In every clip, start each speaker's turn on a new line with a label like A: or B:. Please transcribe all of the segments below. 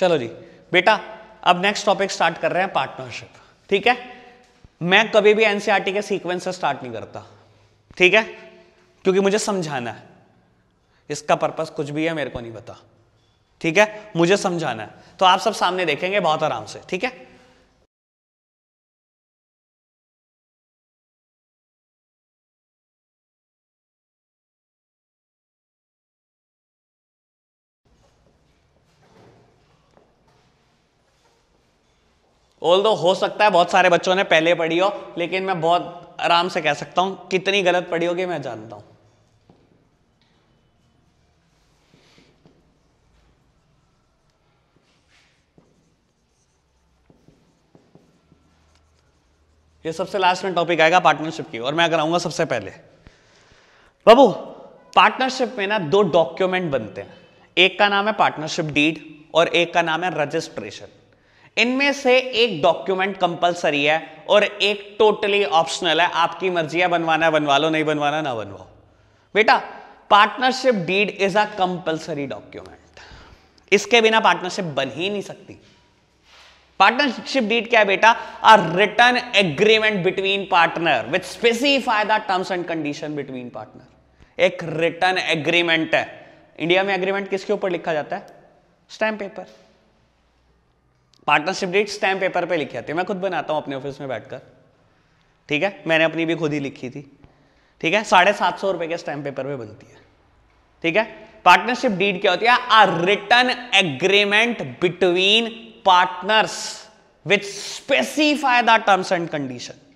A: चलो जी बेटा अब नेक्स्ट टॉपिक स्टार्ट कर रहे हैं पार्टनरशिप ठीक है मैं कभी भी एनसीईआरटी e के सीक्वेंस से स्टार्ट नहीं करता ठीक है क्योंकि मुझे समझाना है इसका पर्पस कुछ भी है मेरे को नहीं पता ठीक है मुझे समझाना है तो आप सब सामने देखेंगे बहुत आराम से ठीक है ऑल हो सकता है बहुत सारे बच्चों ने पहले पढ़ी हो लेकिन मैं बहुत आराम से कह सकता हूं कितनी गलत पढ़ी होगी मैं जानता हूं ये सबसे लास्ट में टॉपिक आएगा पार्टनरशिप की और मैं कराऊंगा सबसे पहले बाबू पार्टनरशिप में ना दो डॉक्यूमेंट बनते हैं एक का नाम है पार्टनरशिप डीड और एक का नाम है रजिस्ट्रेशन इनमें से एक डॉक्यूमेंट कंपलसरी है और एक टोटली ऑप्शनल है आपकी मर्जी है बनवाना है बनवा लो नहीं बनवाना ना बनवाओ बेटा partnership deed is a compulsory document इसके बिना पार्टनरशिप बन ही नहीं सकती पार्टनरशिप डीड क्या है बेटा a return agreement between partner with specify the terms and condition between partner एक रिटर्न एग्रीमेंट है इंडिया में एग्रीमेंट किसके ऊपर लिखा जाता है stamp paper partnership date stamp paper पे लिखी आते हैं मैं खुद बनाता हूँ अपने ऑफिस में बैठकर ठीक है मैंने अपनी भी खुद ही लिखी थी ठीक है साढ़े सात सौ रुपए के स्टैम्प पेपर पे बनती है ठीक है पार्टनरशिप डीड क्या होती है a return agreement between partners with specify the terms and condition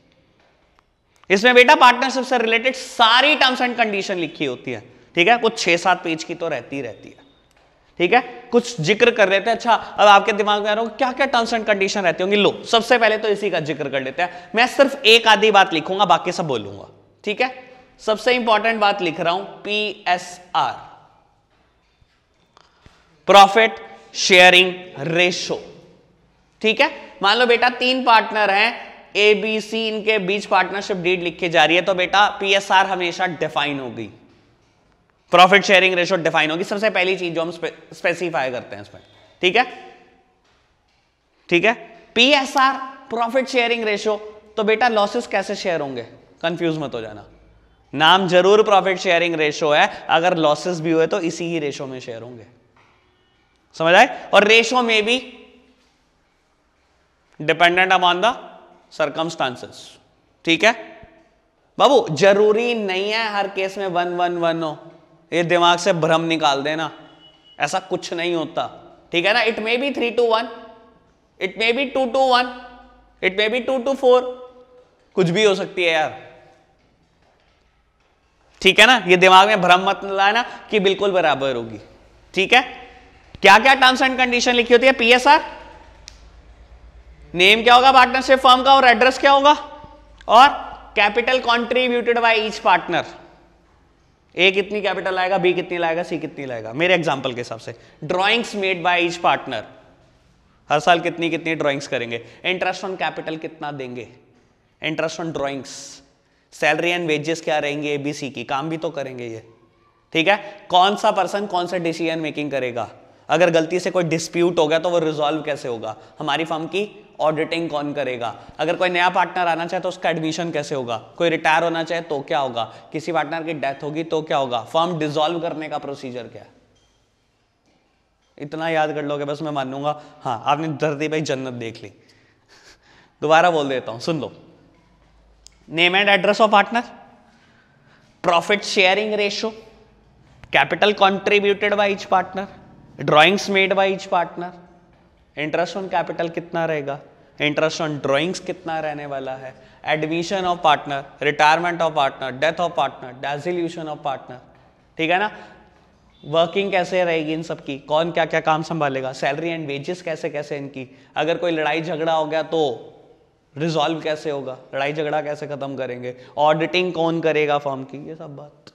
A: इसमें बेटा पार्टनरशिप से रिलेटेड सारी टर्म्स एंड कंडीशन लिखी होती है ठीक है कुछ छह सात पेज की तो रहती रहती है ठीक है कुछ जिक्र कर रहे थे अच्छा अब आपके दिमाग में आ रहा हूं क्या क्या टर्म्स एंड कंडीशन रहती होंगी लो सबसे पहले तो इसी का जिक्र कर लेते हैं मैं सिर्फ एक आधी बात लिखूंगा बाकी सब बोलूंगा ठीक है सबसे इंपॉर्टेंट बात लिख रहा हूं P S R profit sharing ratio ठीक है मान लो बेटा तीन पार्टनर हैं ए बी सी इनके बीच पार्टनरशिप डीड लिखी जा रही है तो बेटा आर हमेशा डिफाइन होगी प्रॉफिट शेयरिंग रेशो डिफाइन होगी सबसे पहली चीज जो हम स्पेसिफाई करते हैं इसमें ठीक है ठीक है पीएसआर प्रॉफिट शेयरिंग रेशो तो बेटा लॉसेस कैसे शेयर होंगे कंफ्यूज मत हो जाना नाम जरूर प्रॉफिट शेयरिंग रेशो है अगर लॉसेस भी हुए तो इसी ही रेशो में शेयर होंगे समझ आए और रेशो में भी डिपेंडेंट अपॉन द सर्कमस्टांसेस ठीक है बाबू जरूरी नहीं है हर केस में वन वन वन हो ये दिमाग से भ्रम निकाल देना ऐसा कुछ नहीं होता ठीक है ना it may be three two one it may be two two one it may be two two four कुछ भी हो सकती है यार ठीक है ना ये दिमाग में भ्रम मत लाना कि बिल्कुल बराबर होगी ठीक है क्या क्या टर्म्स एंड कंडीशन लिखी होती है पीएसआर नेम क्या होगा पार्टनरशिप फॉर्म का और एड्रेस क्या होगा और capital contributed by each partner ए कितनी कैपिटल आएगा बी कितनी लाएगा सी कितनी लाएगा मेरे एग्जाम्पल के हिसाब से drawings made by each partner हर साल कितनी कितनी ड्रॉइंग्स करेंगे इंटरेस्ट ऑन कैपिटल कितना देंगे interest on drawings salary and wages क्या रहेंगे ए बी सी की काम भी तो करेंगे ये ठीक है कौन सा पर्सन कौन सा डिसीजन मेकिंग करेगा अगर गलती से कोई डिस्प्यूट हो गया तो वो रिजॉल्व कैसे होगा हमारी फर्म की ऑडिटिंग कौन करेगा अगर कोई नया पार्टनर आना चाहे तो उसका एडमिशन कैसे होगा कोई रिटायर होना चाहे तो क्या होगा किसी पार्टनर की डेथ होगी तो क्या होगा फर्म डिजोल्व करने का प्रोसीजर क्या है इतना याद कर लोगे बस मैं मानूंगा हाँ आपने धरती भाई जन्नत देख ली दोबारा बोल देता हूँ सुन लो name and address of partner profit sharing ratio capital contributed by each partner drawings made by each partner interest on capital कितना रहेगा इंटरेस्ट ऑन ड्राइंग्स कितना रहने वाला है admission of partner retirement of partner death of partner dissolution of partner ठीक है ना working कैसे रहेगी इन सबकी कौन क्या क्या काम संभालेगा सैलरी एंड वेजेस कैसे कैसे इनकी अगर कोई लड़ाई झगड़ा हो गया तो रिजॉल्व कैसे होगा लड़ाई झगड़ा कैसे खत्म करेंगे ऑडिटिंग कौन करेगा फॉर्म की ये सब बात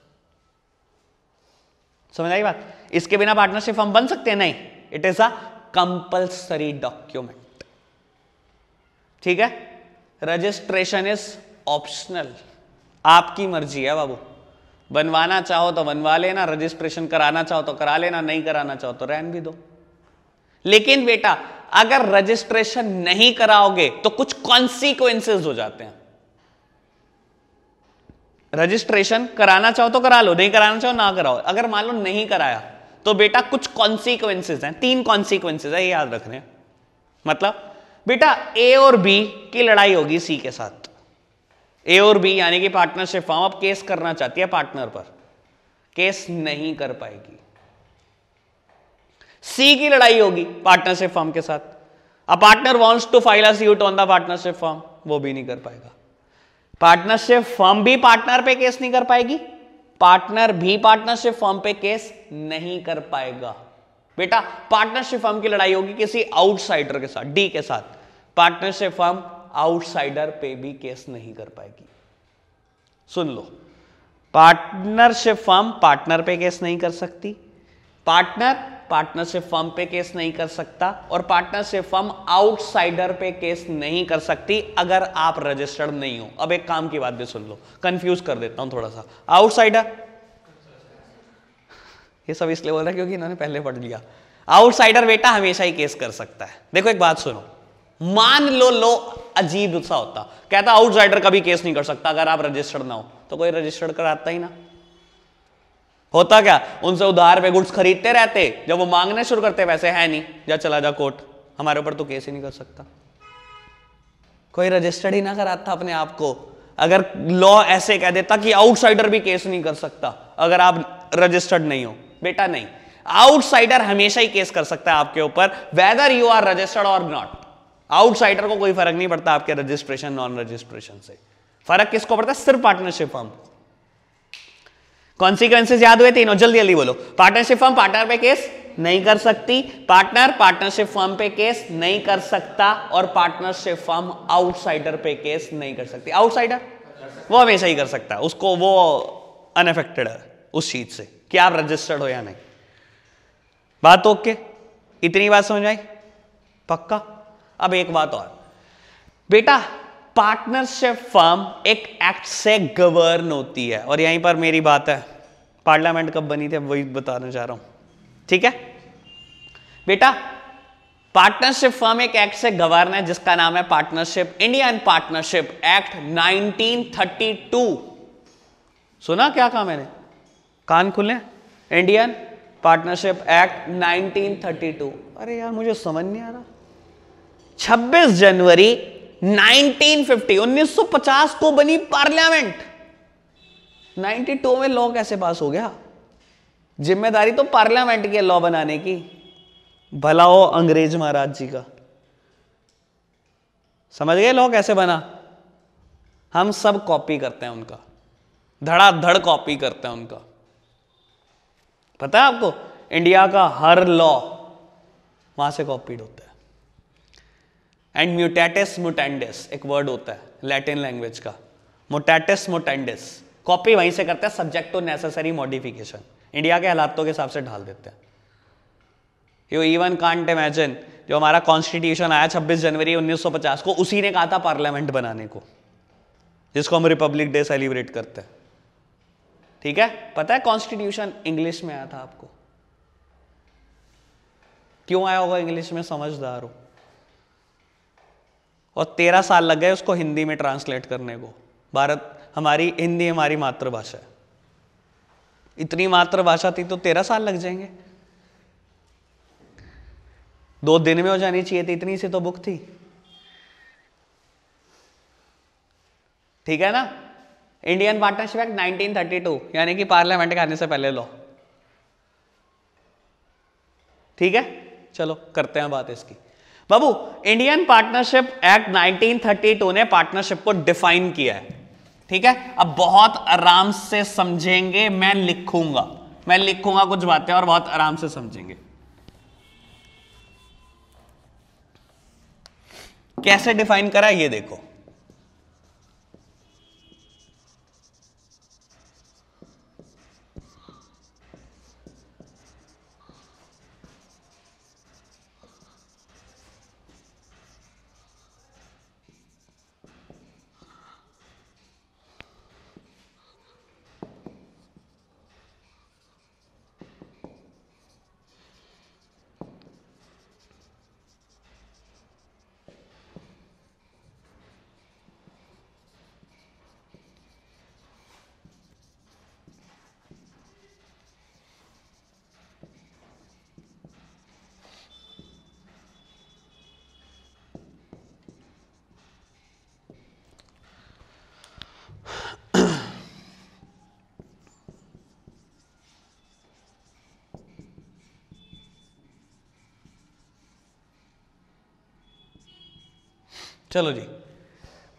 A: समझ आई बात इसके बिना पार्टनरशिप फॉर्म बन सकते हैं नहीं it is a compulsory document ठीक है रजिस्ट्रेशन इज ऑप्शनल आपकी मर्जी है बाबू बनवाना चाहो तो बनवा लेना रजिस्ट्रेशन कराना चाहो तो करा लेना नहीं कराना चाहो तो रहन भी दो लेकिन बेटा अगर रजिस्ट्रेशन नहीं कराओगे तो कुछ कॉन्सिक्वेंसेज हो जाते हैं रजिस्ट्रेशन कराना चाहो तो करा लो नहीं कराना चाहो ना कराओ अगर मान लो नहीं कराया तो बेटा कुछ कॉन्सिक्वेंसेज हैं तीन कॉन्सिक्वेंसेज है याद रख रहे हैं मतलब बेटा ए और बी की लड़ाई होगी सी के साथ ए और बी यानी कि पार्टनरशिप फॉर्म अब केस करना चाहती है पार्टनर पर केस नहीं कर पाएगी सी की लड़ाई होगी पार्टनरशिप फॉर्म के साथ a partner wants to file a suit on the partnership form वो भी नहीं कर पाएगा पार्टनरशिप फर्म भी पार्टनर पे केस नहीं कर पाएगी पार्टनर भी पार्टनरशिप फर्म पे केस नहीं कर पाएगा बेटा पार्टनरशिप फर्म की लड़ाई होगी किसी आउटसाइडर के साथ डी के साथ पार्टनरशिप फर्म आउटसाइडर पे भी केस नहीं कर पाएगी सुन लो पार्टनरशिप फर्म पार्टनर पे केस नहीं कर सकती पार्टनर पार्टनरशिप फर्म पे केस नहीं कर सकता और पार्टनरशिप फर्म आउटसाइडर पे केस नहीं कर सकती अगर आप रजिस्टर्ड नहीं हो अब एक काम की बात भी सुन लो कंफ्यूज कर देता हूं थोड़ा सा आउटसाइडर ये सब इसलिए बोल रहा है क्योंकि इन्होंने पहले पढ़ लिया आउटसाइडर बेटा हमेशा ही केस कर सकता है देखो एक बात सुनो मान लो लो अजीब सा होता कहता आउटसाइडर कभी केस नहीं कर सकता अगर आप रजिस्टर्ड ना हो तो कोई रजिस्टर्ड कराता ही ना होता क्या उनसे उधार पे गुड्स खरीदते रहते जब वो मांगने शुरू करते वैसे है नहीं जा चला जा कोर्ट हमारे ऊपर तो केस ही नहीं कर सकता कोई रजिस्टर्ड ही ना कराता अपने आप को अगर लॉ ऐसे कह देता कि आउटसाइडर भी केस नहीं कर सकता अगर आप रजिस्टर्ड नहीं हो बेटा नहीं आउटसाइडर हमेशा ही केस कर सकता है आपके ऊपर वेदर यू आर रजिस्टर्ड और नॉट आउटसाइडर को कोई फर्क नहीं पड़ता आपके रजिस्ट्रेशन नॉन रजिस्ट्रेशन से फर्क किसको पड़ता है सिर्फ पार्टनरशिप फॉर्म को कॉन्सिक्वेंसेज याद हुए तीनों जल्दी जल्दी बोलो पार्टनरशिप फॉर्म पार्टनर पे केस नहीं कर सकती पार्टनर पार्टनरशिप फॉर्म पे केस नहीं कर सकता और पार्टनरशिप फॉर्म आउटसाइडर पे केस नहीं कर सकती आउटसाइडर वो हमेशा ही कर सकता है उसको वो अनफेक्टेड है उस चीज से कि आप रजिस्टर्ड हो या नहीं बात ओके इतनी बात समझ आई पक्का अब एक बात और बेटा पार्टनरशिप फर्म एक एक्ट से गवर्न होती है और यहीं पर मेरी बात है पार्लियामेंट कब बनी थी वही बताने जा रहा हूं ठीक है बेटा पार्टनरशिप फर्म एक एक्ट से गवर्न है जिसका नाम है पार्टनरशिप इंडियन पार्टनरशिप एक्ट 1932 सुना क्या कहा मैंने कान खुले इंडियन पार्टनरशिप एक्ट 1932 अरे यार मुझे समझ नहीं आ रहा 26 जनवरी 1950 1950 को बनी पार्लियामेंट 92 में लॉ कैसे पास हो गया जिम्मेदारी तो पार्लियामेंट की है लॉ बनाने की भला हो अंग्रेज महाराज जी का समझ गए लॉ कैसे बना हम सब कॉपी करते हैं उनका धड़ाधड़ कॉपी करते हैं उनका पता है आपको इंडिया का हर लॉ वहां से कॉपीड होता है एंड म्यूटेटिस मोटेंडिस एक वर्ड होता है लैटिन लैंग्वेज का मोटेटिस मोटेंडिस कॉपी वहीं से करते हैं subject to necessary modification India के हालातों के हिसाब से ढाल देते हैं यू इवन कांट इमेजिन जो हमारा कॉन्स्टिट्यूशन आया 26 जनवरी 1950 को उसी ने कहा था पार्लियामेंट बनाने को जिसको हम रिपब्लिक डे सेलिब्रेट करते हैं ठीक है पता है कॉन्स्टिट्यूशन इंग्लिश में आया था आपको क्यों आया होगा इंग्लिश में समझदार हो और तेरह साल लग गए उसको हिंदी में ट्रांसलेट करने को भारत हमारी हिंदी हमारी मातृभाषा है इतनी मातृभाषा थी तो तेरह साल लग जाएंगे दो दिन में हो जानी चाहिए थी इतनी सी तो बुक थी ठीक है ना इंडियन पार्टनरशिप एक्ट 1932 यानी कि पार्लियामेंट के आने से पहले लो ठीक है चलो करते हैं बात इसकी बाबू इंडियन पार्टनरशिप एक्ट 1932 ने पार्टनरशिप को डिफाइन किया है ठीक है अब बहुत आराम से समझेंगे मैं लिखूंगा मैं लिखूंगा कुछ बातें और बहुत आराम से समझेंगे कैसे डिफाइन करा ये देखो चलो जी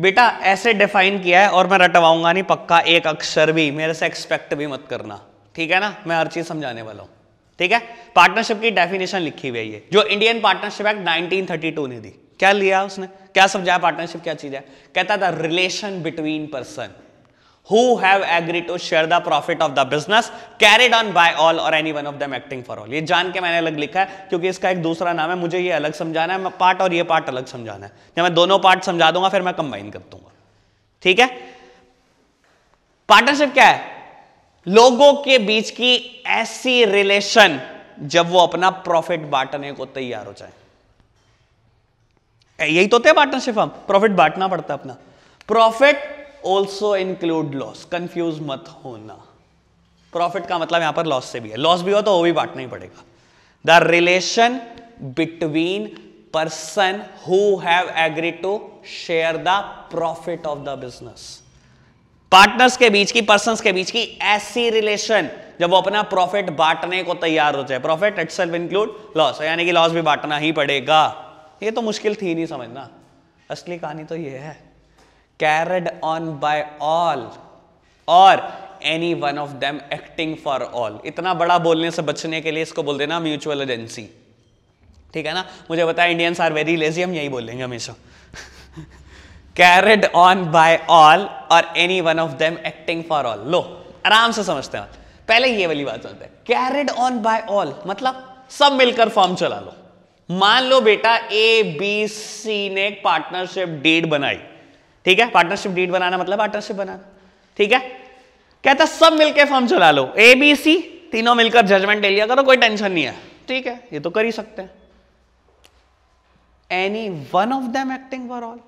A: बेटा ऐसे डिफाइन किया है और मैं रटवाऊंगा नहीं पक्का एक अक्षर भी मेरे से एक्सपेक्ट भी मत करना ठीक है ना मैं हर चीज समझाने वाला हूँ ठीक है पार्टनरशिप की डेफिनेशन लिखी हुई है ये जो Indian partnership act nineteen two ने दी क्या लिया उसने क्या समझाया पार्टनरशिप क्या चीज है कहता था relation between person who have agreed to share the profit of the business carried on by all or any one of them acting for all ये जान के मैंने अलग लिखा है क्योंकि इसका एक दूसरा नाम है मुझे ये अलग समझाना है पार्ट और ये पार्ट अलग समझाना है या मैं दोनों पार्ट समझा दूंगा फिर मैं कंबाइन कर दूंगा ठीक है पार्टनरशिप क्या है लोगों के बीच की ऐसी रिलेशन जब वो अपना प्रॉफिट बांटने को तैयार हो जाए यही तो थे पार्टनरशिप हम प्रॉफिट बांटना पड़ता है अपना profit also include loss confuse मत होना प्रॉफिट का मतलब यहां पर लॉस से भी है लॉस भी हो तो वो भी बांटना ही पड़ेगा the relation between person who have agree to share the profit of the business partners के बीच की पर्सन के बीच की ऐसी रिलेशन जब वो अपना प्रॉफिट बांटने को तैयार हो जाए profit itself include loss यानी कि लॉस भी बांटना ही पड़ेगा ये तो मुश्किल थी नहीं समझना असली कहानी तो ये है कैरड ऑन बाय ऑल और any one of them acting for all इतना बड़ा बोलने से बचने के लिए इसको बोल देना म्यूचुअल एजेंसी ठीक है ना मुझे बताया इंडियंस आर वेरी लेजी हम यही बोलेंगे हमेशा कैरड ऑन बाय ऑल और any one of them acting for all लो आराम से समझते हैं पहले ये वाली बात समझते हैं कैरड ऑन बाय ऑल मतलब सब मिलकर फॉर्म चला लो मान लो बेटा ए बी सी ने एक पार्टनरशिप डीड बनाई ठीक है पार्टनरशिप डीड बनाना मतलब पार्टनरशिप बनाना ठीक है कहता सब मिलकर फॉर्म चला लो ए बी सी तीनों मिलकर जजमेंट ले लिया करो कोई टेंशन नहीं है ठीक है ये तो कर ही सकते हैं any one of them acting for all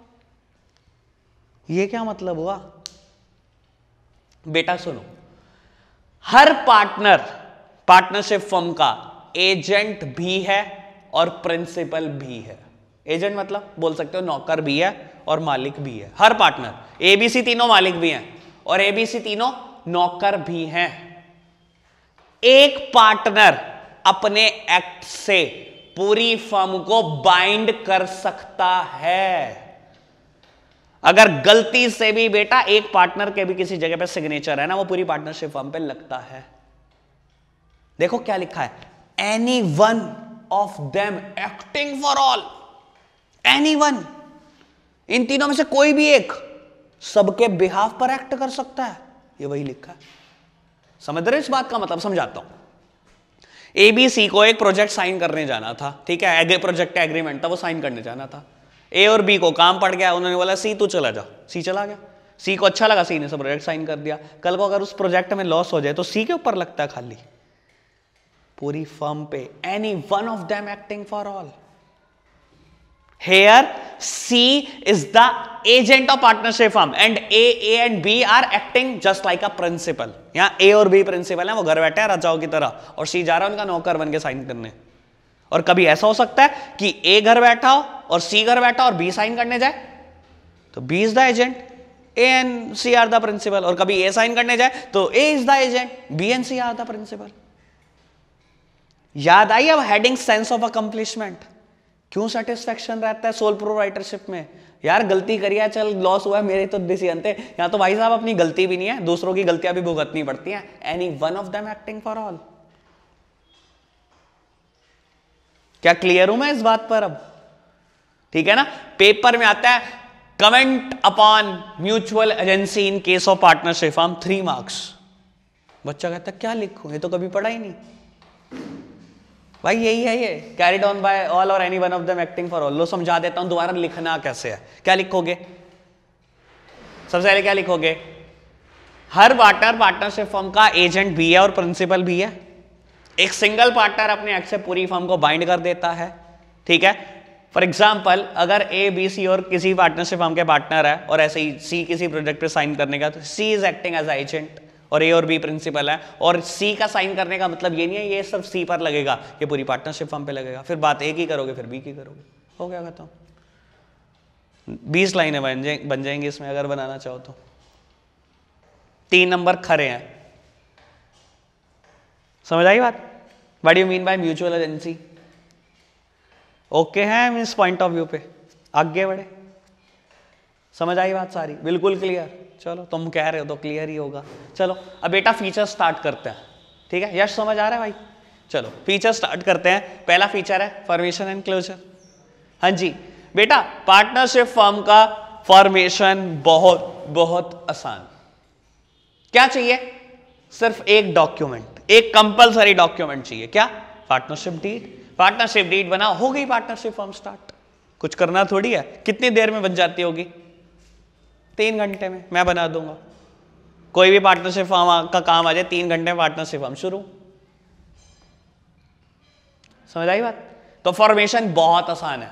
A: ये क्या मतलब हुआ बेटा सुनो हर पार्टनर पार्टनरशिप फॉर्म का एजेंट भी है और प्रिंसिपल भी है एजेंट मतलब बोल सकते हो नौकर भी है और मालिक भी है हर पार्टनर एबीसी तीनों मालिक भी हैं और एबीसी तीनों नौकर भी हैं एक पार्टनर अपने एक्ट से पूरी फर्म को बाइंड कर सकता है अगर गलती से भी बेटा एक पार्टनर के भी किसी जगह पे सिग्नेचर है ना वो पूरी पार्टनरशिप फर्म पे लगता है देखो क्या लिखा है any one of them acting for all any one इन तीनों में से कोई भी एक सबके बिहाफ पर एक्ट कर सकता है ये वही लिखा है समझ रहे इस बात का मतलब समझाता हूं एबीसी को एक प्रोजेक्ट साइन करने जाना था ठीक है एग्री प्रोजेक्ट एग्रीमेंट था वो साइन करने जाना था ए और बी को काम पड़ गया उन्होंने बोला सी तू चला जा सी चला गया सी को अच्छा लगा सी ने सब प्रोजेक्ट साइन कर दिया कल को अगर उस प्रोजेक्ट में लॉस हो जाए तो सी के ऊपर लगता है खाली पूरी फर्म पे any one of them acting for all Here C is the agent of partnership firm and A, A and B are acting just like a principal. यहाँ A और B प्रिंसिपल है वो घर बैठे हैं राजाओं की तरह और C जा रहा है उनका नौकर बन के साइन करने और कभी ऐसा हो सकता है कि A घर बैठा हो और C घर बैठा और B साइन करने जाए तो B is the agent A and C are the principal और कभी ए साइन करने जाए तो A is the agent B and C are the principal याद आई अब हेडिंग सेंस ऑफ अकम्प्लिशमेंट क्यों सेटिस्फेक्शन रहता है सोल प्रोराइटरशिप में यार गलती करिए चल लॉस हुआ है मेरे तो डिसीजन थे यहाँ तो भाई साहब अपनी गलती भी नहीं है दूसरों की गलतियां भी भुगतनी पड़ती हैं any one of them acting for all क्या क्लियर हूं मैं इस बात पर अब ठीक है ना पेपर में आता है comment upon mutual agency in case of partnership form three marks बच्चा कहता है क्या लिखूं ये तो कभी पढ़ा ही नहीं भाई यही है ये कैरिड ऑन बाय ऑल और any one of them acting for all लो समझा देता हूँ दोबारा लिखना कैसे है क्या लिखोगे सबसे पहले क्या लिखोगे हर वाटर पार्टनरशिप फॉर्म का एजेंट भी है और प्रिंसिपल भी है एक सिंगल पार्टनर अपने एक्ट से पूरी फॉर्म को बाइंड कर देता है ठीक है फॉर एग्जाम्पल अगर ए बी सी और किसी पार्टनरशिप फॉर्म के पार्टनर है और ऐसे ही सी किसी प्रोजेक्ट पर साइन करने का तो C is acting as agent और ए और बी प्रिंसिपल है और सी का साइन करने का मतलब ये नहीं है ये सब सी पर लगेगा ये पूरी पार्टनरशिप फॉर्म पे लगेगा फिर बात ए की करोगे फिर बी की करोगे हो गया खत्म बीस लाइनें बन जाए बन जाएंगी इसमें अगर बनाना चाहो तो तीन नंबर खरे हैं समझ आई बात what you mean by mutual agency okay है मीन्स पॉइंट ऑफ व्यू पे आगे बढ़े समझ आई बात सारी बिल्कुल क्लियर चलो तुम कह रहे हो तो क्लियर ही होगा चलो अब बेटा फीचर स्टार्ट करते हैं ठीक है यश समझ आ रहा है भाई चलो फीचर स्टार्ट करते हैं पहला फीचर है फॉर्मेशन एंड क्लोजर हाँ जी बेटा पार्टनरशिप फॉर्म का फॉर्मेशन बहुत बहुत आसान क्या चाहिए सिर्फ एक डॉक्यूमेंट एक कंपलसरी डॉक्यूमेंट चाहिए क्या पार्टनरशिप डीड पार्टनरशिप डीड बना हो गई पार्टनरशिप फॉर्म स्टार्ट कुछ करना थोड़ी है कितनी देर में बन जाती होगी तीन घंटे में मैं बना दूंगा कोई भी पार्टनरशिप फॉर्म का काम आ जाए तीन घंटे में पार्टनरशिप फॉर्म शुरू समझ आई बात तो फॉर्मेशन बहुत आसान है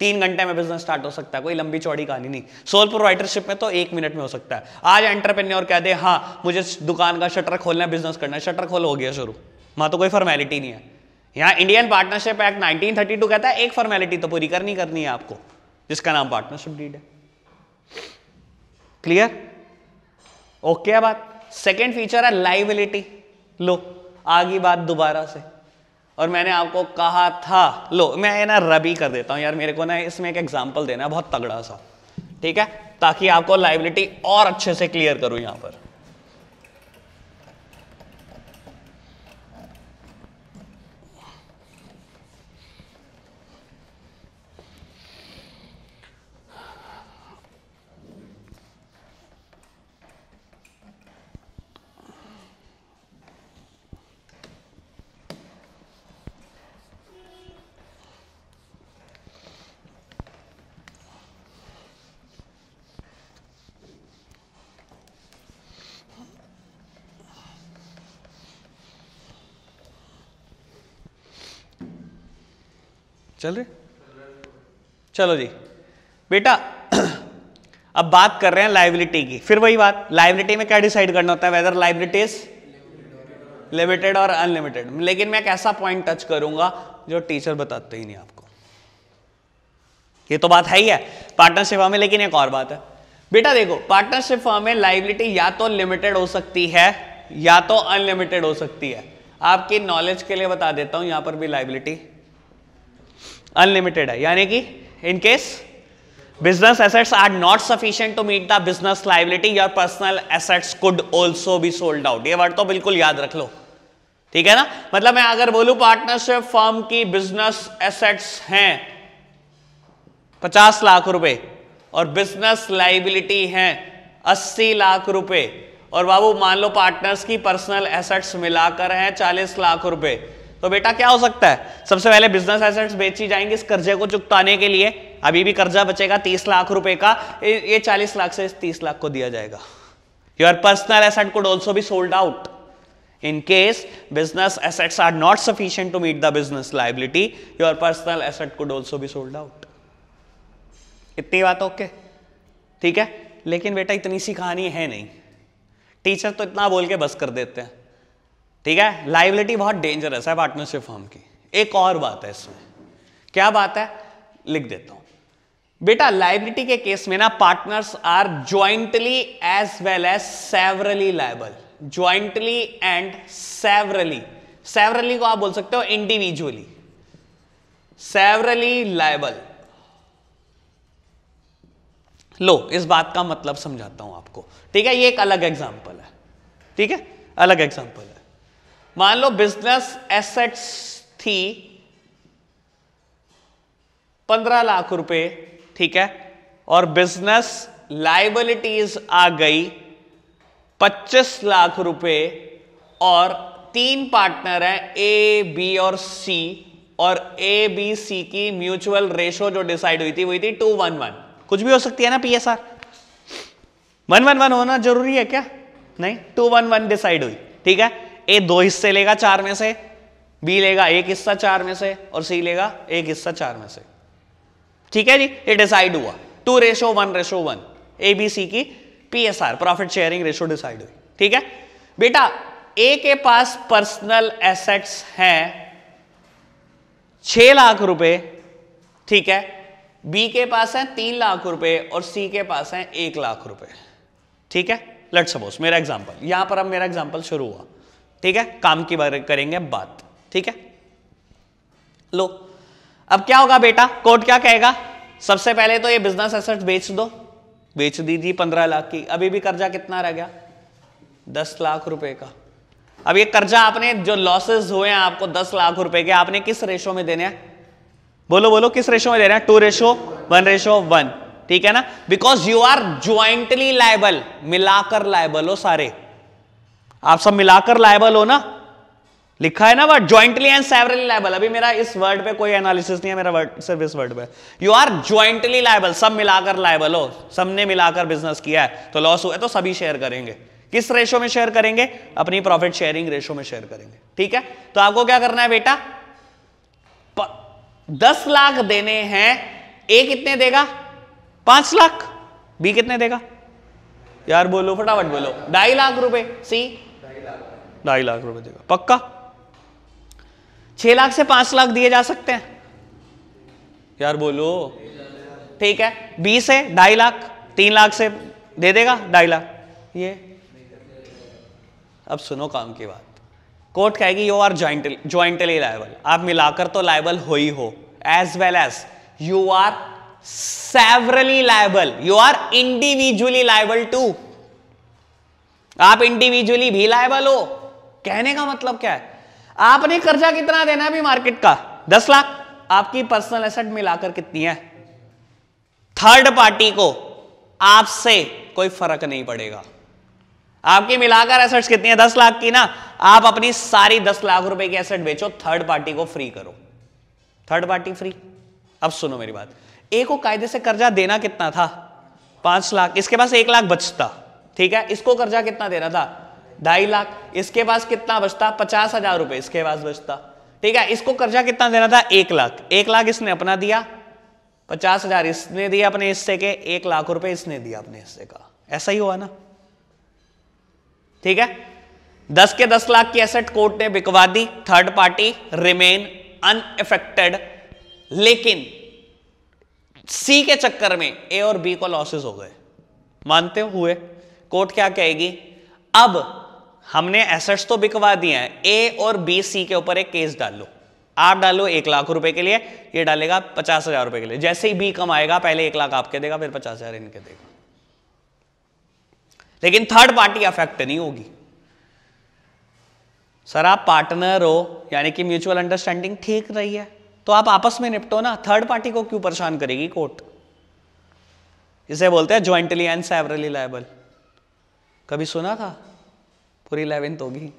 A: तीन घंटे में बिजनेस स्टार्ट हो सकता है कोई लंबी चौड़ी कहानी नहीं सोल प्रोवाइडरशिप में तो एक मिनट में हो सकता है आज एंटरप्रेन्योर कह दे हाँ मुझे दुकान का शटर खोलना है बिजनेस करना है शटर खोल हो गया शुरू वहां तो कोई फॉर्मेलिटी नहीं है यहाँ Indian partnership act nineteen thirty two कहता है एक फॉर्मेलिटी तो पूरी करनी करनी है आपको जिसका नाम पार्टनरशिप डीड है क्लियर ओके है बात सेकेंड फीचर है लाइबिलिटी लो आ गई बात दोबारा से और मैंने आपको कहा था लो मैं ये ना रबी कर देता हूँ यार मेरे को ना इसमें एक एग्जाम्पल देना है बहुत तगड़ा सा ठीक है ताकि आपको लाइबिलिटी और अच्छे से क्लियर करूँ यहाँ पर चल रहे चलो जी बेटा अब बात कर रहे हैं लाइबिलिटी की फिर वही बात लाइबिलिटी में क्या डिसाइड करना होता है वेदर लाइबिलिटी इज लिमिटेड और अनलिमिटेड लेकिन मैं एक ऐसा पॉइंट टच करूंगा जो टीचर बताते ही नहीं आपको ये तो बात है ही है पार्टनरशिप में लेकिन एक और बात है बेटा देखो पार्टनरशिप फॉर्म में लाइबिलिटी या तो लिमिटेड हो सकती है या तो अनलिमिटेड हो सकती है आपकी नॉलेज के लिए बता देता हूं यहां पर भी लाइबिलिटी अनलिमिटेड है यानी कि in case assets are not sufficient to meet the business liability liability your personal assets could also be sold ये वर्ड तो बिल्कुल याद रख लो ठीक है ना मतलब मैं अगर बोलू पार्टनरशिप फर्म की बिजनेस एसेट्स हैं पचास लाख रुपए और बिजनेस लाइबिलिटी हैं अस्सी लाख रुपए और बाबू मान लो पार्टनर्स की पर्सनल एसेट्स मिलाकर हैं चालीस लाख रुपए तो बेटा क्या हो सकता है सबसे पहले बिजनेस एसेट्स बेची जाएंगे इस कर्जे को चुकताने के लिए अभी भी कर्जा बचेगा तीस लाख रुपए का ये चालीस लाख से तीस लाख को दिया जाएगा your personal asset could also भी sold out in case business assets are not not to meet the business liability your your personal asset could also be sold इतनी बात ओके ठीक है लेकिन बेटा इतनी सी कहानी है नहीं टीचर तो इतना बोल के बस कर देते हैं ठीक है लाइबिलिटी बहुत डेंजरस है पार्टनरशिप फॉर्म की एक और बात है इसमें क्या बात है लिख देता हूं बेटा लाइबिलिटी के केस में ना partners are jointly as well as severally liable jointly and severally severally को आप बोल सकते हो इंडिविजुअली सेवरली लाइबल लो इस बात का मतलब समझाता हूं आपको ठीक है ये एक अलग एग्जाम्पल है ठीक है अलग एग्जाम्पल मान लो बिजनेस एसेट्स थी पंद्रह लाख रुपए ठीक है और बिजनेस लाइबिलिटीज आ गई पच्चीस लाख रुपए और तीन पार्टनर हैं ए बी और सी और ए बी सी की म्यूचुअल रेशो जो डिसाइड हुई थी वही थी टू वन वन कुछ भी हो सकती है ना P S R one one one होना जरूरी है क्या नहीं टू वन वन डिसाइड हुई ठीक है ए दो हिस्से लेगा चार में से बी लेगा एक हिस्सा चार में से और सी लेगा एक हिस्सा चार में से ठीक है जी ये डिसाइड हुआ two ratio one ratio one A B C की आर प्रॉफिट शेयरिंग रेशो डिसाइड हुई ठीक है बेटा ए के पास पर्सनल एसेट्स हैं छह लाख रुपए ठीक है बी के पास है तीन लाख रुपए और सी के पास है एक लाख रुपए ठीक है लेट सपोज मेरा एग्जांपल यहां पर अब मेरा एग्जांपल शुरू हुआ ठीक है काम की बारे करेंगे बात ठीक है लो अब क्या होगा बेटा कोर्ट क्या कहेगा सबसे पहले तो ये बिजनेस एसेट बेच दो बेच दीजिए पंद्रह लाख की अभी भी कर्जा कितना रह गया दस लाख रुपए का अब ये कर्जा आपने जो लॉसेस हुए हैं आपको दस लाख रुपए के आपने किस रेशो में देने हैं बोलो बोलो किस रेशो में देना है two ratio one ratio one ठीक है ना because you are jointly liable मिलाकर लाइबल हो सारे आप सब मिलाकर लाइबल हो ना लिखा है ना word jointly and severally liable अभी मेरा इस वर्ड पे कोई एनालिसिस नहीं है मेरा वर्ड सिर्फ इस वर्ड पे यू आर ज्वाइंटली लाइबल सब मिलाकर लाइबल हो सबने मिलाकर बिजनेस किया है तो लॉस हुआ है तो सभी शेयर करेंगे किस रेशो में शेयर करेंगे अपनी प्रॉफिट शेयरिंग रेशो में शेयर करेंगे ठीक है तो आपको क्या करना है बेटा प, दस लाख देने हैं ए कितने देगा पांच लाख बी कितने देगा यार बोलो फटाफट बोलो ढाई लाख रुपए सी ढाई लाख रुपए देगा पक्का छह लाख से पांच लाख दिए जा सकते हैं यार बोलो ठीक है बीस है ढाई लाख तीन लाख से दे देगा ढाई लाख ये अब सुनो काम की बात कोर्ट कहेगी you are jointly jointly liable आप मिलाकर तो लाइबल हो ही हो as well as you are severally liable you are individually liable too आप इंडिविजुअली भी लाइबल हो कहने का मतलब क्या है आपने कर्जा कितना देना है अभी मार्केट का दस लाख आपकी पर्सनल एसेट मिलाकर कितनी है थर्ड पार्टी को आपसे कोई फर्क नहीं पड़ेगा आपकी मिलाकर एसेट कितनी है दस लाख की ना आप अपनी सारी दस लाख रुपए की एसेट बेचो थर्ड पार्टी को फ्री करो थर्ड पार्टी फ्री अब सुनो मेरी बात ए को कायदे से कर्जा देना कितना था पांच लाख इसके पास एक लाख बचता ठीक है इसको कर्जा कितना देना था ढाई लाख इसके पास कितना बचता पचास हजार रुपए इसके पास बचता ठीक है इसको कर्जा कितना देना था एक लाख एक लाख इसने अपना दिया पचास हजार इसने दिया अपने हिस्से के एक लाख रुपए इसने दिया अपने हिस्से का ऐसा ही हुआ ना ठीक है दस के दस लाख की एसेट कोर्ट ने बिकवा दी थर्ड पार्टी रिमेन अनएफेक्टेड लेकिन सी के चक्कर में ए और बी को लॉसेस हो गए मानते हुए कोर्ट क्या कहेगी अब हमने एसेट्स तो बिकवा दिए हैं ए और बी सी के ऊपर एक केस डाल लो आप डालो एक लाख रुपए के लिए ये डालेगा पचास हजार रुपए के लिए जैसे ही बी कमाएगा पहले एक लाख आपके देगा फिर पचास हजार इनके देगा लेकिन थर्ड पार्टी अफेक्ट नहीं होगी सर आप पार्टनर हो यानी कि म्यूचुअल अंडरस्टैंडिंग ठीक रही है तो आप आपस में निपटो ना थर्ड पार्टी को क्यों परेशान करेगी कोर्ट इसे बोलते हैं ज्वाइंटली एंड सेवरली लाइबल कभी सुना था पूरी इलेवेंथ होगी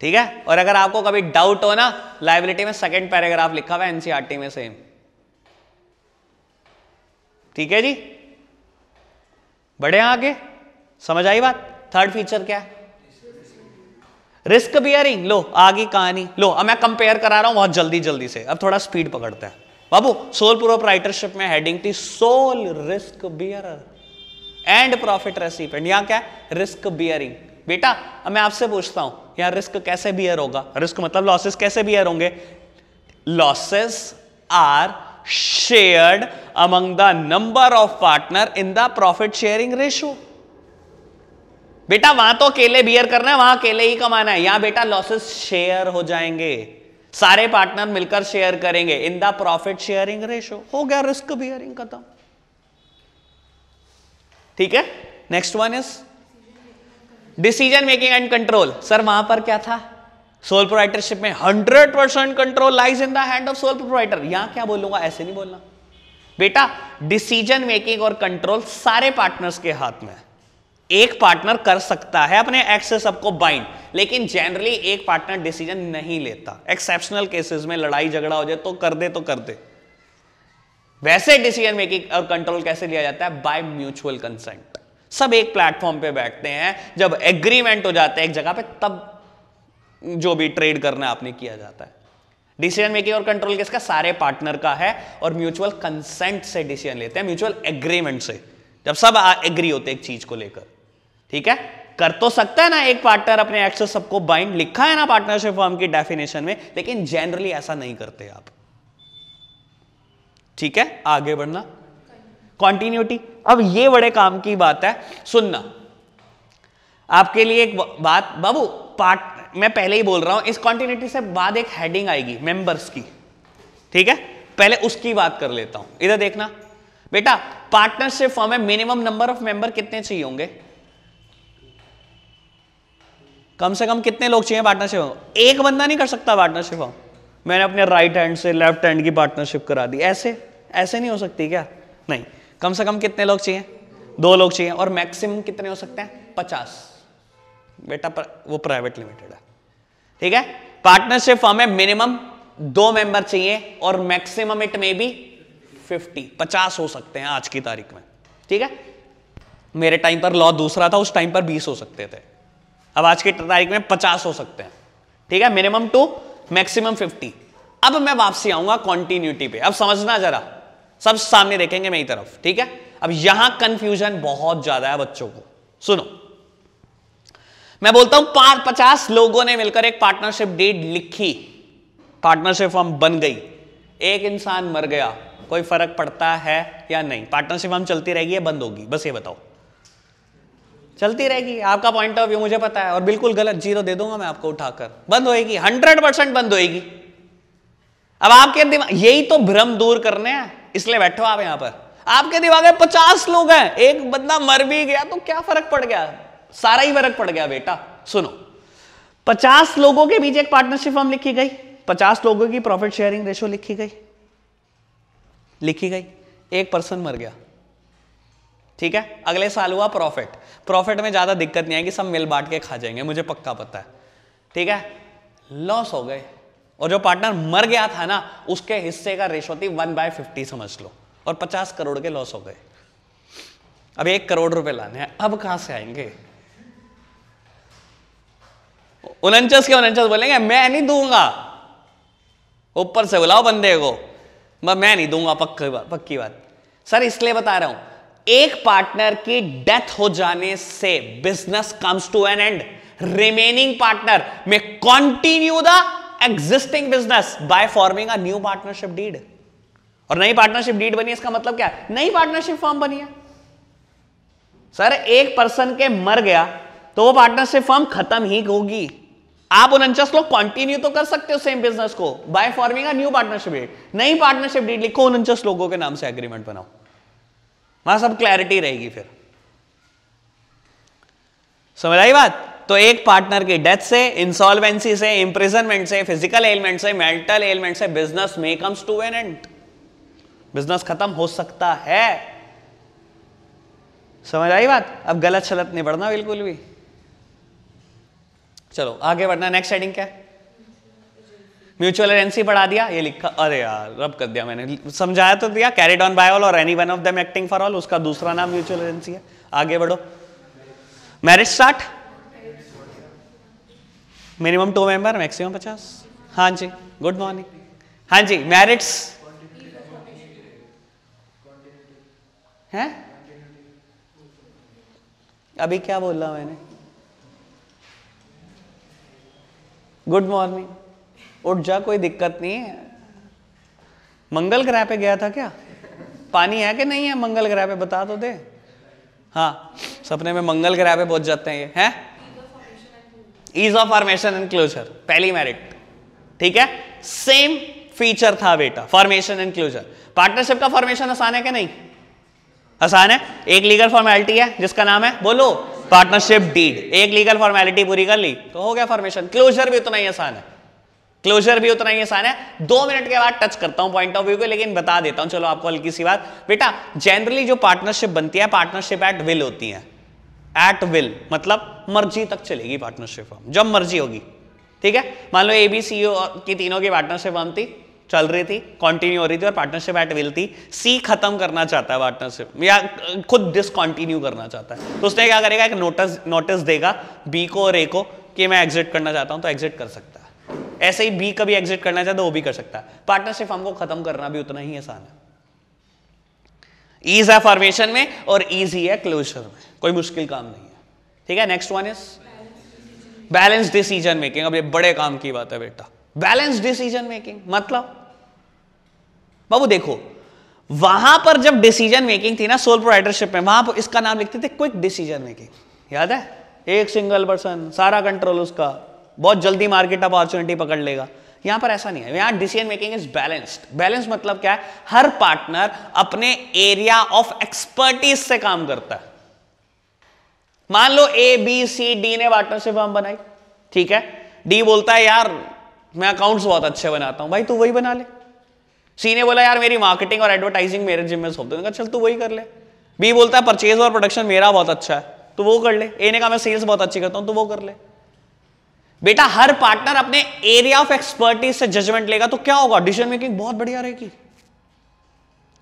A: ठीक है और अगर आपको कभी डाउट हो ना लाइबिलिटी में सेकंड पैराग्राफ लिखा हुआ है एनसीआरटी e में सेम ठीक है जी बढ़े आगे समझ आई बात थर्ड फीचर क्या है रिस्क बियरिंग लो आगे कहानी लो अब मैं कंपेयर करा रहा हूं बहुत जल्दी जल्दी से अब थोड़ा स्पीड पकड़ता है बाबू सोल राइटरशिप में हेडिंग थी sole risk bear and profit recipient यहां क्या है रिस्क बियरिंग बेटा अब मैं आपसे पूछता हूं यहां रिस्क कैसे बियर होगा रिस्क मतलब लॉसेस कैसे बियर होंगे losses are shared among the number of partner in the profit sharing ratio बेटा वहां तो अकेले बियर करना है वहां अकेले ही कमाना है यहां बेटा लॉसेस शेयर हो जाएंगे सारे पार्टनर मिलकर शेयर करेंगे in the profit sharing ratio हो गया रिस्क बियरिंग खत्म ठीक है next one is decision making and control sir वहां पर क्या था सोल प्रोवाइटरशिप में 100 परसेंट कंट्रोल लाइज इन देंड हैंड ऑफ सोल प्रोवाइटर यहां क्या बोलूंगा ऐसे नहीं बोलना बेटा डिसीजन मेकिंग और कंट्रोल सारे पार्टनर्स के हाथ में एक पार्टनर कर सकता है अपने एक्सेस सबको बाइंड लेकिन जनरली एक पार्टनर डिसीजन नहीं लेता एक्सेप्शनल केसेस में लड़ाई झगड़ा हो जाए तो कर दे तो कर दे वैसे डिसीजन मेकिंग और कंट्रोल कैसे लिया जाता है बाय म्यूचुअल कंसेंट सब एक प्लेटफॉर्म पे बैठते हैं जब एग्रीमेंट हो जाता है एक जगह पे तब जो भी ट्रेड करना है आपने किया जाता है डिसीजन मेकिंग और कंट्रोल किसका सारे पार्टनर का है और म्यूचुअल कंसेंट से डिसीजन लेते हैं म्यूचुअल एग्रीमेंट से जब सब एग्री होते एक चीज को लेकर ठीक है कर तो सकता है ना एक पार्टनर अपने एक्सेस सबको बाइंड लिखा है ना पार्टनरशिप फॉर्म की डेफिनेशन में लेकिन जनरली ऐसा नहीं करते आप ठीक है आगे बढ़ना कॉन्टिन्यूटी अब ये बड़े काम की बात है सुनना आपके लिए एक बात बाबू पार्ट मैं पहले ही बोल रहा हूं इस कॉन्टिन्यूटी से बाद एक हेडिंग आएगी मेंबर्स की ठीक है पहले उसकी बात कर लेता हूं इधर देखना बेटा पार्टनरशिप फॉर्म में मिनिमम नंबर ऑफ मेंबर कितने चाहिए होंगे कम से कम कितने लोग चाहिए पार्टनरशिप फॉर्म एक बंदा नहीं कर सकता पार्टनरशिप फॉर्म मैंने अपने राइट हैंड से लेफ्ट हैंड की पार्टनरशिप करा दी ऐसे ऐसे नहीं हो सकती क्या नहीं कम से कम कितने लोग चाहिए दो लोग चाहिए और मैक्सिमम कितने हो सकते हैं पचास बेटा पर, वो प्राइवेट लिमिटेड है ठीक है पार्टनरशिप फॉर्म में मिनिमम दो मेंबर चाहिए और मैक्सिमम इट में भी फिफ्टी पचास हो सकते हैं आज की तारीख में ठीक है मेरे टाइम पर लॉ दूसरा था उस टाइम पर बीस हो सकते थे अब आज की तारीख में पचास हो सकते हैं ठीक है मिनिमम टू मैक्सिमम फिफ्टी अब मैं वापसी आऊंगा कॉन्टिन्यूटी पे अब समझना जरा सब सामने देखेंगे मेरी तरफ ठीक है अब यहां कंफ्यूजन बहुत ज्यादा है बच्चों को सुनो मैं बोलता हूं पचास लोगों ने मिलकर एक पार्टनरशिप डीड लिखी पार्टनरशिप फॉर्म बन गई एक इंसान मर गया कोई फर्क पड़ता है या नहीं पार्टनरशिप हम चलती रहेगी या बंद होगी बस ये बताओ चलती रहेगी आपका पॉइंट ऑफ व्यू मुझे पता है और बिल्कुल गलत जीरो दे दूंगा मैं आपको उठाकर बंद होएगी हंड्रेड परसेंट बंद होएगी अब आपके दिमाग यही तो भ्रम दूर करने हैं इसलिए बैठो आप यहां पर आपके दिमाग में पचास लोग हैं एक बंदा मर भी गया तो क्या फर्क पड़ गया सारा ही फर्क पड़ गया बेटा सुनो पचास लोगों के बीच एक पार्टनरशिप फॉर्म लिखी गई पचास लोगों की प्रॉफिट शेयरिंग रेशो लिखी गई लिखी गई एक पर्सन मर गया ठीक है अगले साल हुआ प्रॉफिट प्रॉफिट में ज्यादा दिक्कत नहीं आएगी सब मिल बांट के खा जाएंगे मुझे पक्का पता है ठीक है लॉस हो गए और जो पार्टनर मर गया था ना उसके हिस्से का रेशो थी वन बाय फिफ्टी समझ लो और पचास करोड़ के लॉस हो गए अब एक करोड़ रुपए लाने हैं अब कहां से आएंगे उनचास के उनचास बोलेंगे मैं नहीं दूंगा ऊपर से बुलाओ बंदे को मैं नहीं दूंगा पक्की बात पक्की बात सर इसलिए बता रहा हूं एक पार्टनर की डेथ हो जाने से business comes to an end remaining partner में continue the existing business by forming a new partnership deed और नई पार्टनरशिप डीड बनी इसका मतलब क्या नई पार्टनरशिप फॉर्म बनी है सर एक पर्सन के मर गया तो वो पार्टनरशिप फॉर्म खत्म ही होगी आप उनचास लोग कंटिन्यू तो कर सकते हो सेम बिजनेस को by forming a new partnership deed नई पार्टनरशिप डीड लिखो उनचास लोगों के नाम से एग्रीमेंट बनाओ वहां सब क्लैरिटी रहेगी फिर समझ आई बात तो एक पार्टनर की डेथ से इंसॉल्वेंसी से इंप्रिजनमेंट से फिजिकल एलिमेंट से मेंटल एलिमेंट से business may comes to an end बिजनेस खत्म हो सकता है समझ आई बात अब गलत शलत नहीं बढ़ना बिल्कुल भी चलो आगे बढ़ना नेक्स्ट हेडिंग क्या म्यूचुअल एजेंसी बढ़ा दिया ये लिखा अरे यार रब कर दिया मैंने समझाया तो दिया कैरिड ऑन बाय ऑल और any one of them acting for all उसका दूसरा नाम म्यूचुअल एजेंसी है आगे बढ़ो merits start minimum two member maximum पचास हाँ जी गुड मॉर्निंग हाँ जी मैरिट्स हैं अभी क्या बोला मैंने गुड मॉर्निंग उठ जा कोई दिक्कत नहीं है मंगल ग्रह पे गया था क्या पानी है कि नहीं है मंगल ग्रह पे बता तो दे हाँ सपने में मंगल ग्रह पे पहुंच जाते हैं ये हैं ease of formation and closure पहली मेरिट ठीक है सेम फीचर था बेटा फॉर्मेशन एंड क्लोजर पार्टनरशिप का फॉर्मेशन आसान है कि नहीं आसान है एक लीगल फॉर्मेलिटी है जिसका नाम है बोलो पार्टनरशिप डीड एक लीगल फॉर्मेलिटी पूरी कर ली तो हो गया फॉर्मेशन क्लोजर भी उतना ही आसान है क्लोजर भी उतना ही आसान है दो मिनट के बाद टच करता हूं पॉइंट ऑफ व्यू को लेकिन बता देता हूं चलो आपको हल्की सी बात बेटा जनरली जो पार्टनरशिप बनती है पार्टनरशिप एट विल होती है एट विल मतलब मर्जी तक चलेगी पार्टनरशिप फॉर्म जब मर्जी होगी ठीक है मान लो एबीसी की तीनों की पार्टनरशिप फॉर्म थी चल रही थी कंटिन्यू हो रही थी और पार्टनरशिप एट विल थी सी खत्म करना चाहता है पार्टनरशिप या खुद डिसकंटिन्यू करना चाहता है तो उसने क्या करेगा एक नोटिस नोटिस देगा बी को और ए को कि मैं एग्जिट करना चाहता हूं तो एग्जिट कर सकता है ऐसे ही बी कभी एग्जिट करना चाहता है तो वो भी कर सकता है पार्टनरशिप हमको खत्म करना भी उतना ही आसान है ईज है फॉर्मेशन में और ईजी है क्लोजर में कोई मुश्किल काम नहीं है ठीक है next one is balance decision making अब ये बड़े काम की बात है बेटा बैलेंस डिसीजन मेकिंग मतलब बाबू देखो वहां पर जब डिसीजन मेकिंग थी ना सोल प्रोराइटरशिप में वहां पर इसका नाम लिखते थे क्विक डिसीजन मेकिंग याद है एक सिंगल पर्सन सारा कंट्रोल उसका बहुत जल्दी मार्केट अपॉर्चुनिटी पकड़ लेगा यहां पर ऐसा नहीं है यहां decision making is balanced balance मतलब क्या है हर पार्टनर अपने एरिया ऑफ एक्सपर्टीज से काम करता है मान लो ए बी सी डी ने पार्टनरशिप फर्म बनाई ठीक है डी बोलता है यार मैं अकाउंट्स बहुत अच्छे बनाता हूं भाई तू वही बना ले सी ने बोला यार मेरी मार्केटिंग और एडवर्टाइजिंग मेरे जिम में सौंप देगा तो चल तू वही कर ले बी बोलता है परचेज और प्रोडक्शन मेरा बहुत अच्छा है तो वो कर ले ए ने कहा मैं सेल्स बहुत अच्छी करता हूं तो वो कर ले बेटा हर पार्टनर अपने एरिया ऑफ एक्सपर्टीज से जजमेंट लेगा तो क्या होगा डिसीजन मेकिंग बहुत बढ़िया रहेगी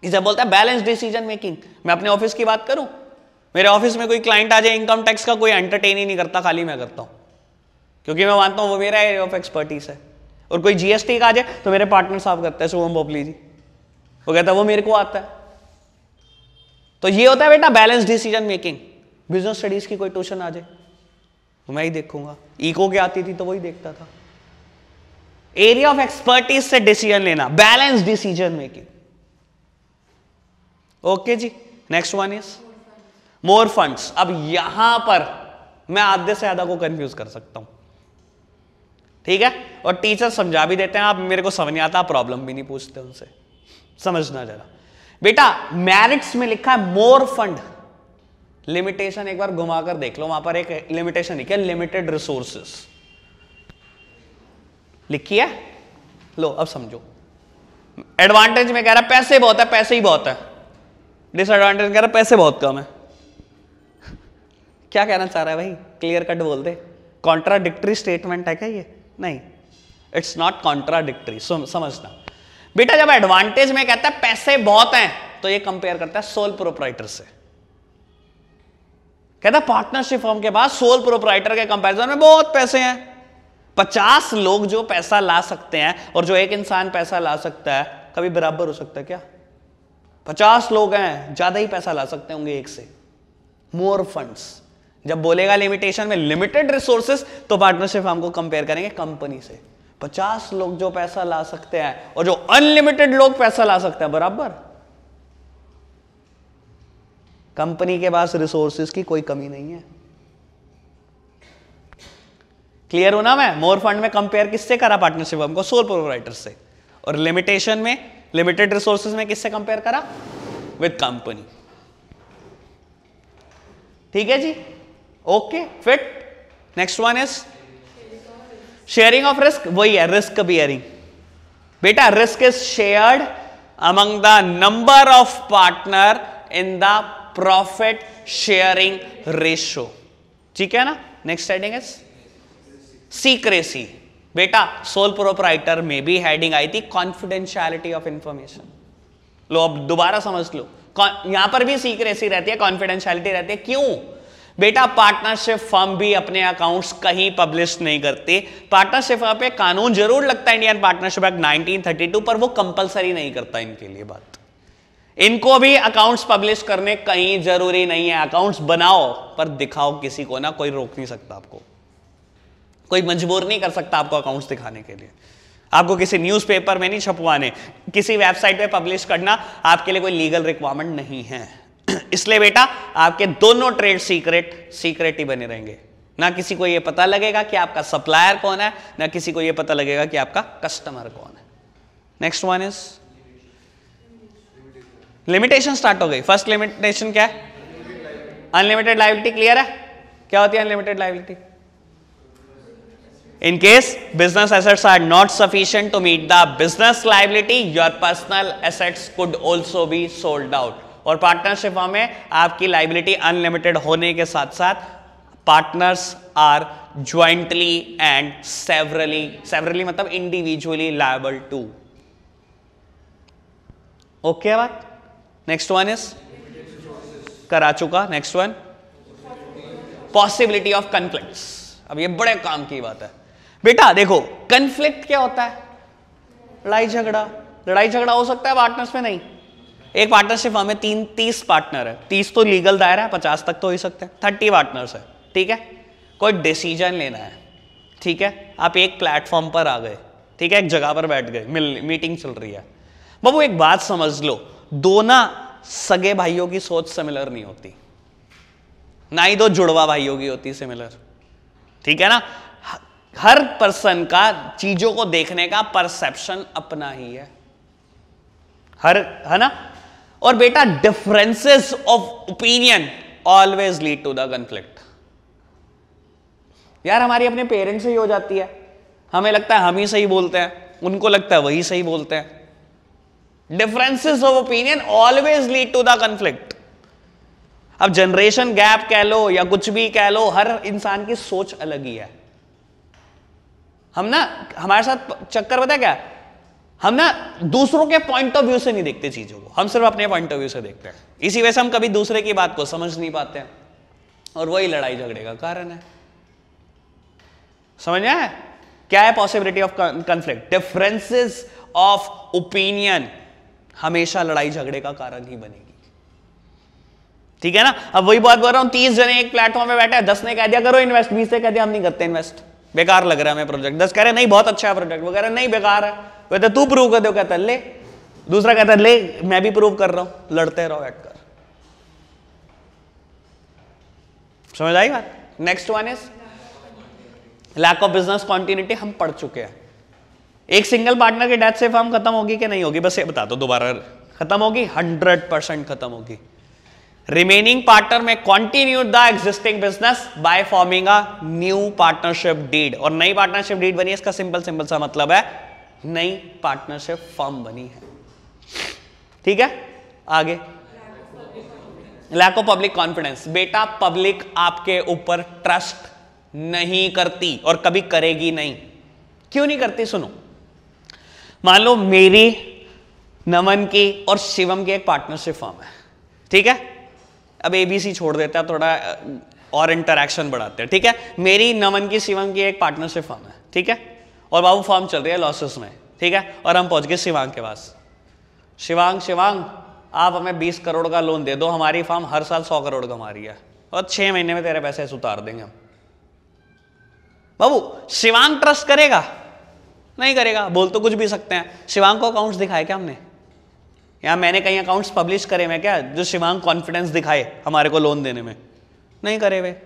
A: इसे बोलता है बैलेंस डिसीजन मेकिंग मैं अपने ऑफिस की बात करूं मेरे ऑफिस में कोई क्लाइंट आ जाए इनकम टैक्स का कोई एंटरटेन ही नहीं करता खाली मैं करता हूँ क्योंकि मैं मानता हूँ वो मेरा एरिया ऑफ एक्सपर्टीज है और कोई जीएसटी का आ जाए तो मेरे पार्टनर साहब करते हैं शुभम बोपली जी वो कहता है वो मेरे को आता है तो ये होता है बेटा balance decision making business studies की कोई ट्यूशन आ जाए तो मैं ही देखूंगा इको के आती थी तो वही देखता था एरिया ऑफ एक्सपर्टीज से डिसीजन लेना बैलेंस डिसीजन मेकिंग ओके जी next one is more funds अब यहां पर मैं आधे से आधा को कंफ्यूज कर सकता हूं ठीक है और टीचर समझा भी देते हैं आप मेरे को समझ नहीं आता प्रॉब्लम भी नहीं पूछते उनसे समझना जरा बेटा मैरिट्स में लिखा है मोर फंड लिमिटेशन एक बार घुमाकर देख लो वहां पर एक लिमिटेशन लिखी है लिमिटेड रिसोर्सेस लिखी है लो अब समझो एडवांटेज में कह रहा है पैसे बहुत है पैसे ही बहुत है डिसएडवांटेज कह रहा है पैसे बहुत कम है क्या कहना चाह रहा है भाई क्लियर कट बोल दे कॉन्ट्राडिक्टरी स्टेटमेंट है क्या ये नहीं इट्स नॉट कॉन्ट्राडिक्टरी समझना बेटा जब एडवांटेज में कहता है पैसे बहुत हैं तो ये कंपेयर करता है सोल प्रोपराइटर से कहता है पार्टनरशिप फॉर्म के बाद सोल प्रोपराइटर के कंपेरिजन में बहुत पैसे हैं पचास लोग जो पैसा ला सकते हैं और जो एक इंसान पैसा ला सकता है कभी बराबर हो सकता है क्या पचास लोग हैं ज्यादा ही पैसा ला सकते होंगे एक से मोर फंड्स जब बोलेगा लिमिटेशन में लिमिटेड रिसोर्सेस तो पार्टनरशिप हमको कंपेयर करेंगे कंपनी से पचास लोग जो पैसा ला सकते हैं और जो अनलिमिटेड लोग पैसा ला सकते हैं बराबर कंपनी के पास रिसोर्सेस की कोई कमी नहीं है क्लियर हो ना मैं मोर फंड में कंपेयर किससे करा पार्टनरशिप हमको सोल प्रोवाइडर से और लिमिटेशन में लिमिटेड रिसोर्सेस में किससे कंपेयर करा विद कंपनी ठीक है जी okay fit next one is sharing of risk वही है रिस्क बियरिंग बेटा risk is shared among the number of partner in the profit sharing ratio ठीक है ना नेक्स्ट हेडिंग इज सीक्रेसी बेटा सोल प्रोपराइटर में भी हेडिंग आई थी कॉन्फिडेंशियलिटी ऑफ इंफॉर्मेशन लो अब दोबारा समझ लो यहां पर भी सीक्रेसी रहती है कॉन्फिडेंशियलिटी रहती है क्यों बेटा पार्टनरशिप फर्म भी अपने अकाउंट्स कहीं पब्लिश नहीं करते पार्टनरशिप पे कानून जरूर लगता है इंडियन पार्टनरशिप एक्ट 1932 पर वो कंपलसरी नहीं करता इनके लिए बात इनको भी अकाउंट्स पब्लिश करने कहीं जरूरी नहीं है अकाउंट्स बनाओ पर दिखाओ किसी को ना कोई रोक नहीं सकता आपको कोई मजबूर नहीं कर सकता आपको अकाउंट्स दिखाने के लिए आपको किसी न्यूज़पेपर में नहीं छपवाने किसी वेबसाइट पे पब्लिश करना आपके लिए कोई लीगल रिक्वायरमेंट नहीं है इसलिए बेटा आपके दोनों ट्रेड सीक्रेट सीक्रेट ही बने रहेंगे ना किसी को यह पता लगेगा कि आपका सप्लायर कौन है ना किसी को यह पता लगेगा कि आपका कस्टमर कौन है next one is limitation start हो गई फर्स्ट लिमिटेशन क्या है अनलिमिटेड लाइबिलिटी क्लियर है क्या होती है unlimited liability in case business assets are not sufficient to meet the business liability your personal assets could also be sold out और partnership form में आपकी लाइबिलिटी अनलिमिटेड होने के साथ साथ partners are jointly and severally severally मतलब individually liable to okay बात next one is करा चुका next one possibility of conflict अब ये बड़े काम की बात है बेटा देखो कंफ्लिक्ट क्या होता है लड़ाई झगड़ा लड़ाई झगड़ा हो सकता है पार्टनर्स में नहीं एक पार्टनरशिप फर्म में तीन तीस पार्टनर है तीस तो लीगल दायरा है पचास तक तो हो ही सकते हैं थर्टी पार्टनर्स है ठीक है कोई डिसीजन लेना है ठीक है आप एक प्लेटफॉर्म पर आ गए ठीक है एक जगह पर बैठ गए मिल मीटिंग चल रही है बाबू एक बात समझ लो दोनों सगे भाइयों की सोच सिमिलर नहीं होती ना ही दो जुड़वा भाइयों की होती सिमिलर ठीक है ना हर पर्सन का चीजों को देखने का परसेप्शन अपना ही है हर है ना और बेटा differences of opinion always lead to the conflict यार हमारी अपने पेरेंट्स से ही हो जाती है हमें लगता है हम ही सही बोलते हैं उनको लगता है वही सही बोलते हैं differences of opinion always lead to the conflict अब जनरेशन गैप कह लो या कुछ भी कह लो हर इंसान की सोच अलग ही है हम ना हमारे साथ चक्कर बताया क्या हम ना दूसरों के पॉइंट ऑफ व्यू से नहीं देखते चीज़ों को हम सिर्फ अपने पॉइंट ऑफ व्यू से देखते हैं इसी वजह से हम कभी दूसरे की बात को समझ नहीं पाते हैं और वही लड़ाई झगड़े का कारण है समझ आए क्या है possibility of conflict differences of opinion हमेशा लड़ाई झगड़े का कारण ही बनेगी ठीक है ना अब वही बात बोल रहा हूं तीस जने एक प्लेटफॉर्म पे बैठे दस ने कह दिया करो इन्वेस्ट बीस ने कह दिया हम नहीं करते इन्वेस्ट बेकार लग रहा है हमें प्रोजेक्ट दस कह रहे नहीं बहुत अच्छा है प्रोजेक्ट वो कह रहे नहीं बेकार है कहता तू प्रूव कर दो कहता ले दूसरा कहता ले मैं भी प्रूव कर रहा हूं लड़ते रहो कर समझ आई बात next one is lack of business continuity हम पढ़ चुके हैं एक सिंगल पार्टनर की डेथ से फॉर्म खत्म होगी कि नहीं होगी बस ये बता दो दोबारा खत्म होगी हंड्रेड परसेंट खत्म होगी रिमेनिंग पार्टनर में continue the existing business by forming a new partnership deed और नई पार्टनरशिप डीड बनी इसका सिंपल सिंपल सा मतलब है नई पार्टनरशिप फर्म बनी है ठीक है आगे लैक ऑफ पब्लिक कॉन्फिडेंस बेटा पब्लिक आपके ऊपर ट्रस्ट नहीं करती और कभी करेगी नहीं क्यों नहीं करती सुनो मान लो मेरी नमन की और शिवम की एक पार्टनरशिप फॉर्म है ठीक है अब एबीसी छोड़ देता है थोड़ा और इंटरेक्शन बढ़ाते हैं ठीक है मेरी नमन की शिवम की एक पार्टनरशिप फॉर्म है ठीक है और बाबू फॉर्म चल रही है लॉसेस में ठीक है और हम पहुंच गए शिवांग के पास शिवांग शिवांग आप हमें बीस करोड़ का लोन दे दो हमारी फॉर्म हर साल सौ करोड़ का हमारी है और छः महीने में तेरे पैसे उतार देंगे हम बाबू शिवांग ट्रस्ट करेगा नहीं करेगा बोल तो कुछ भी सकते हैं शिवांग को अकाउंट्स दिखाए क्या हमने या मैंने कहीं अकाउंट्स पब्लिश करे मैं क्या जो शिवांग कॉन्फिडेंस दिखाए हमारे को लोन देने में नहीं करे वे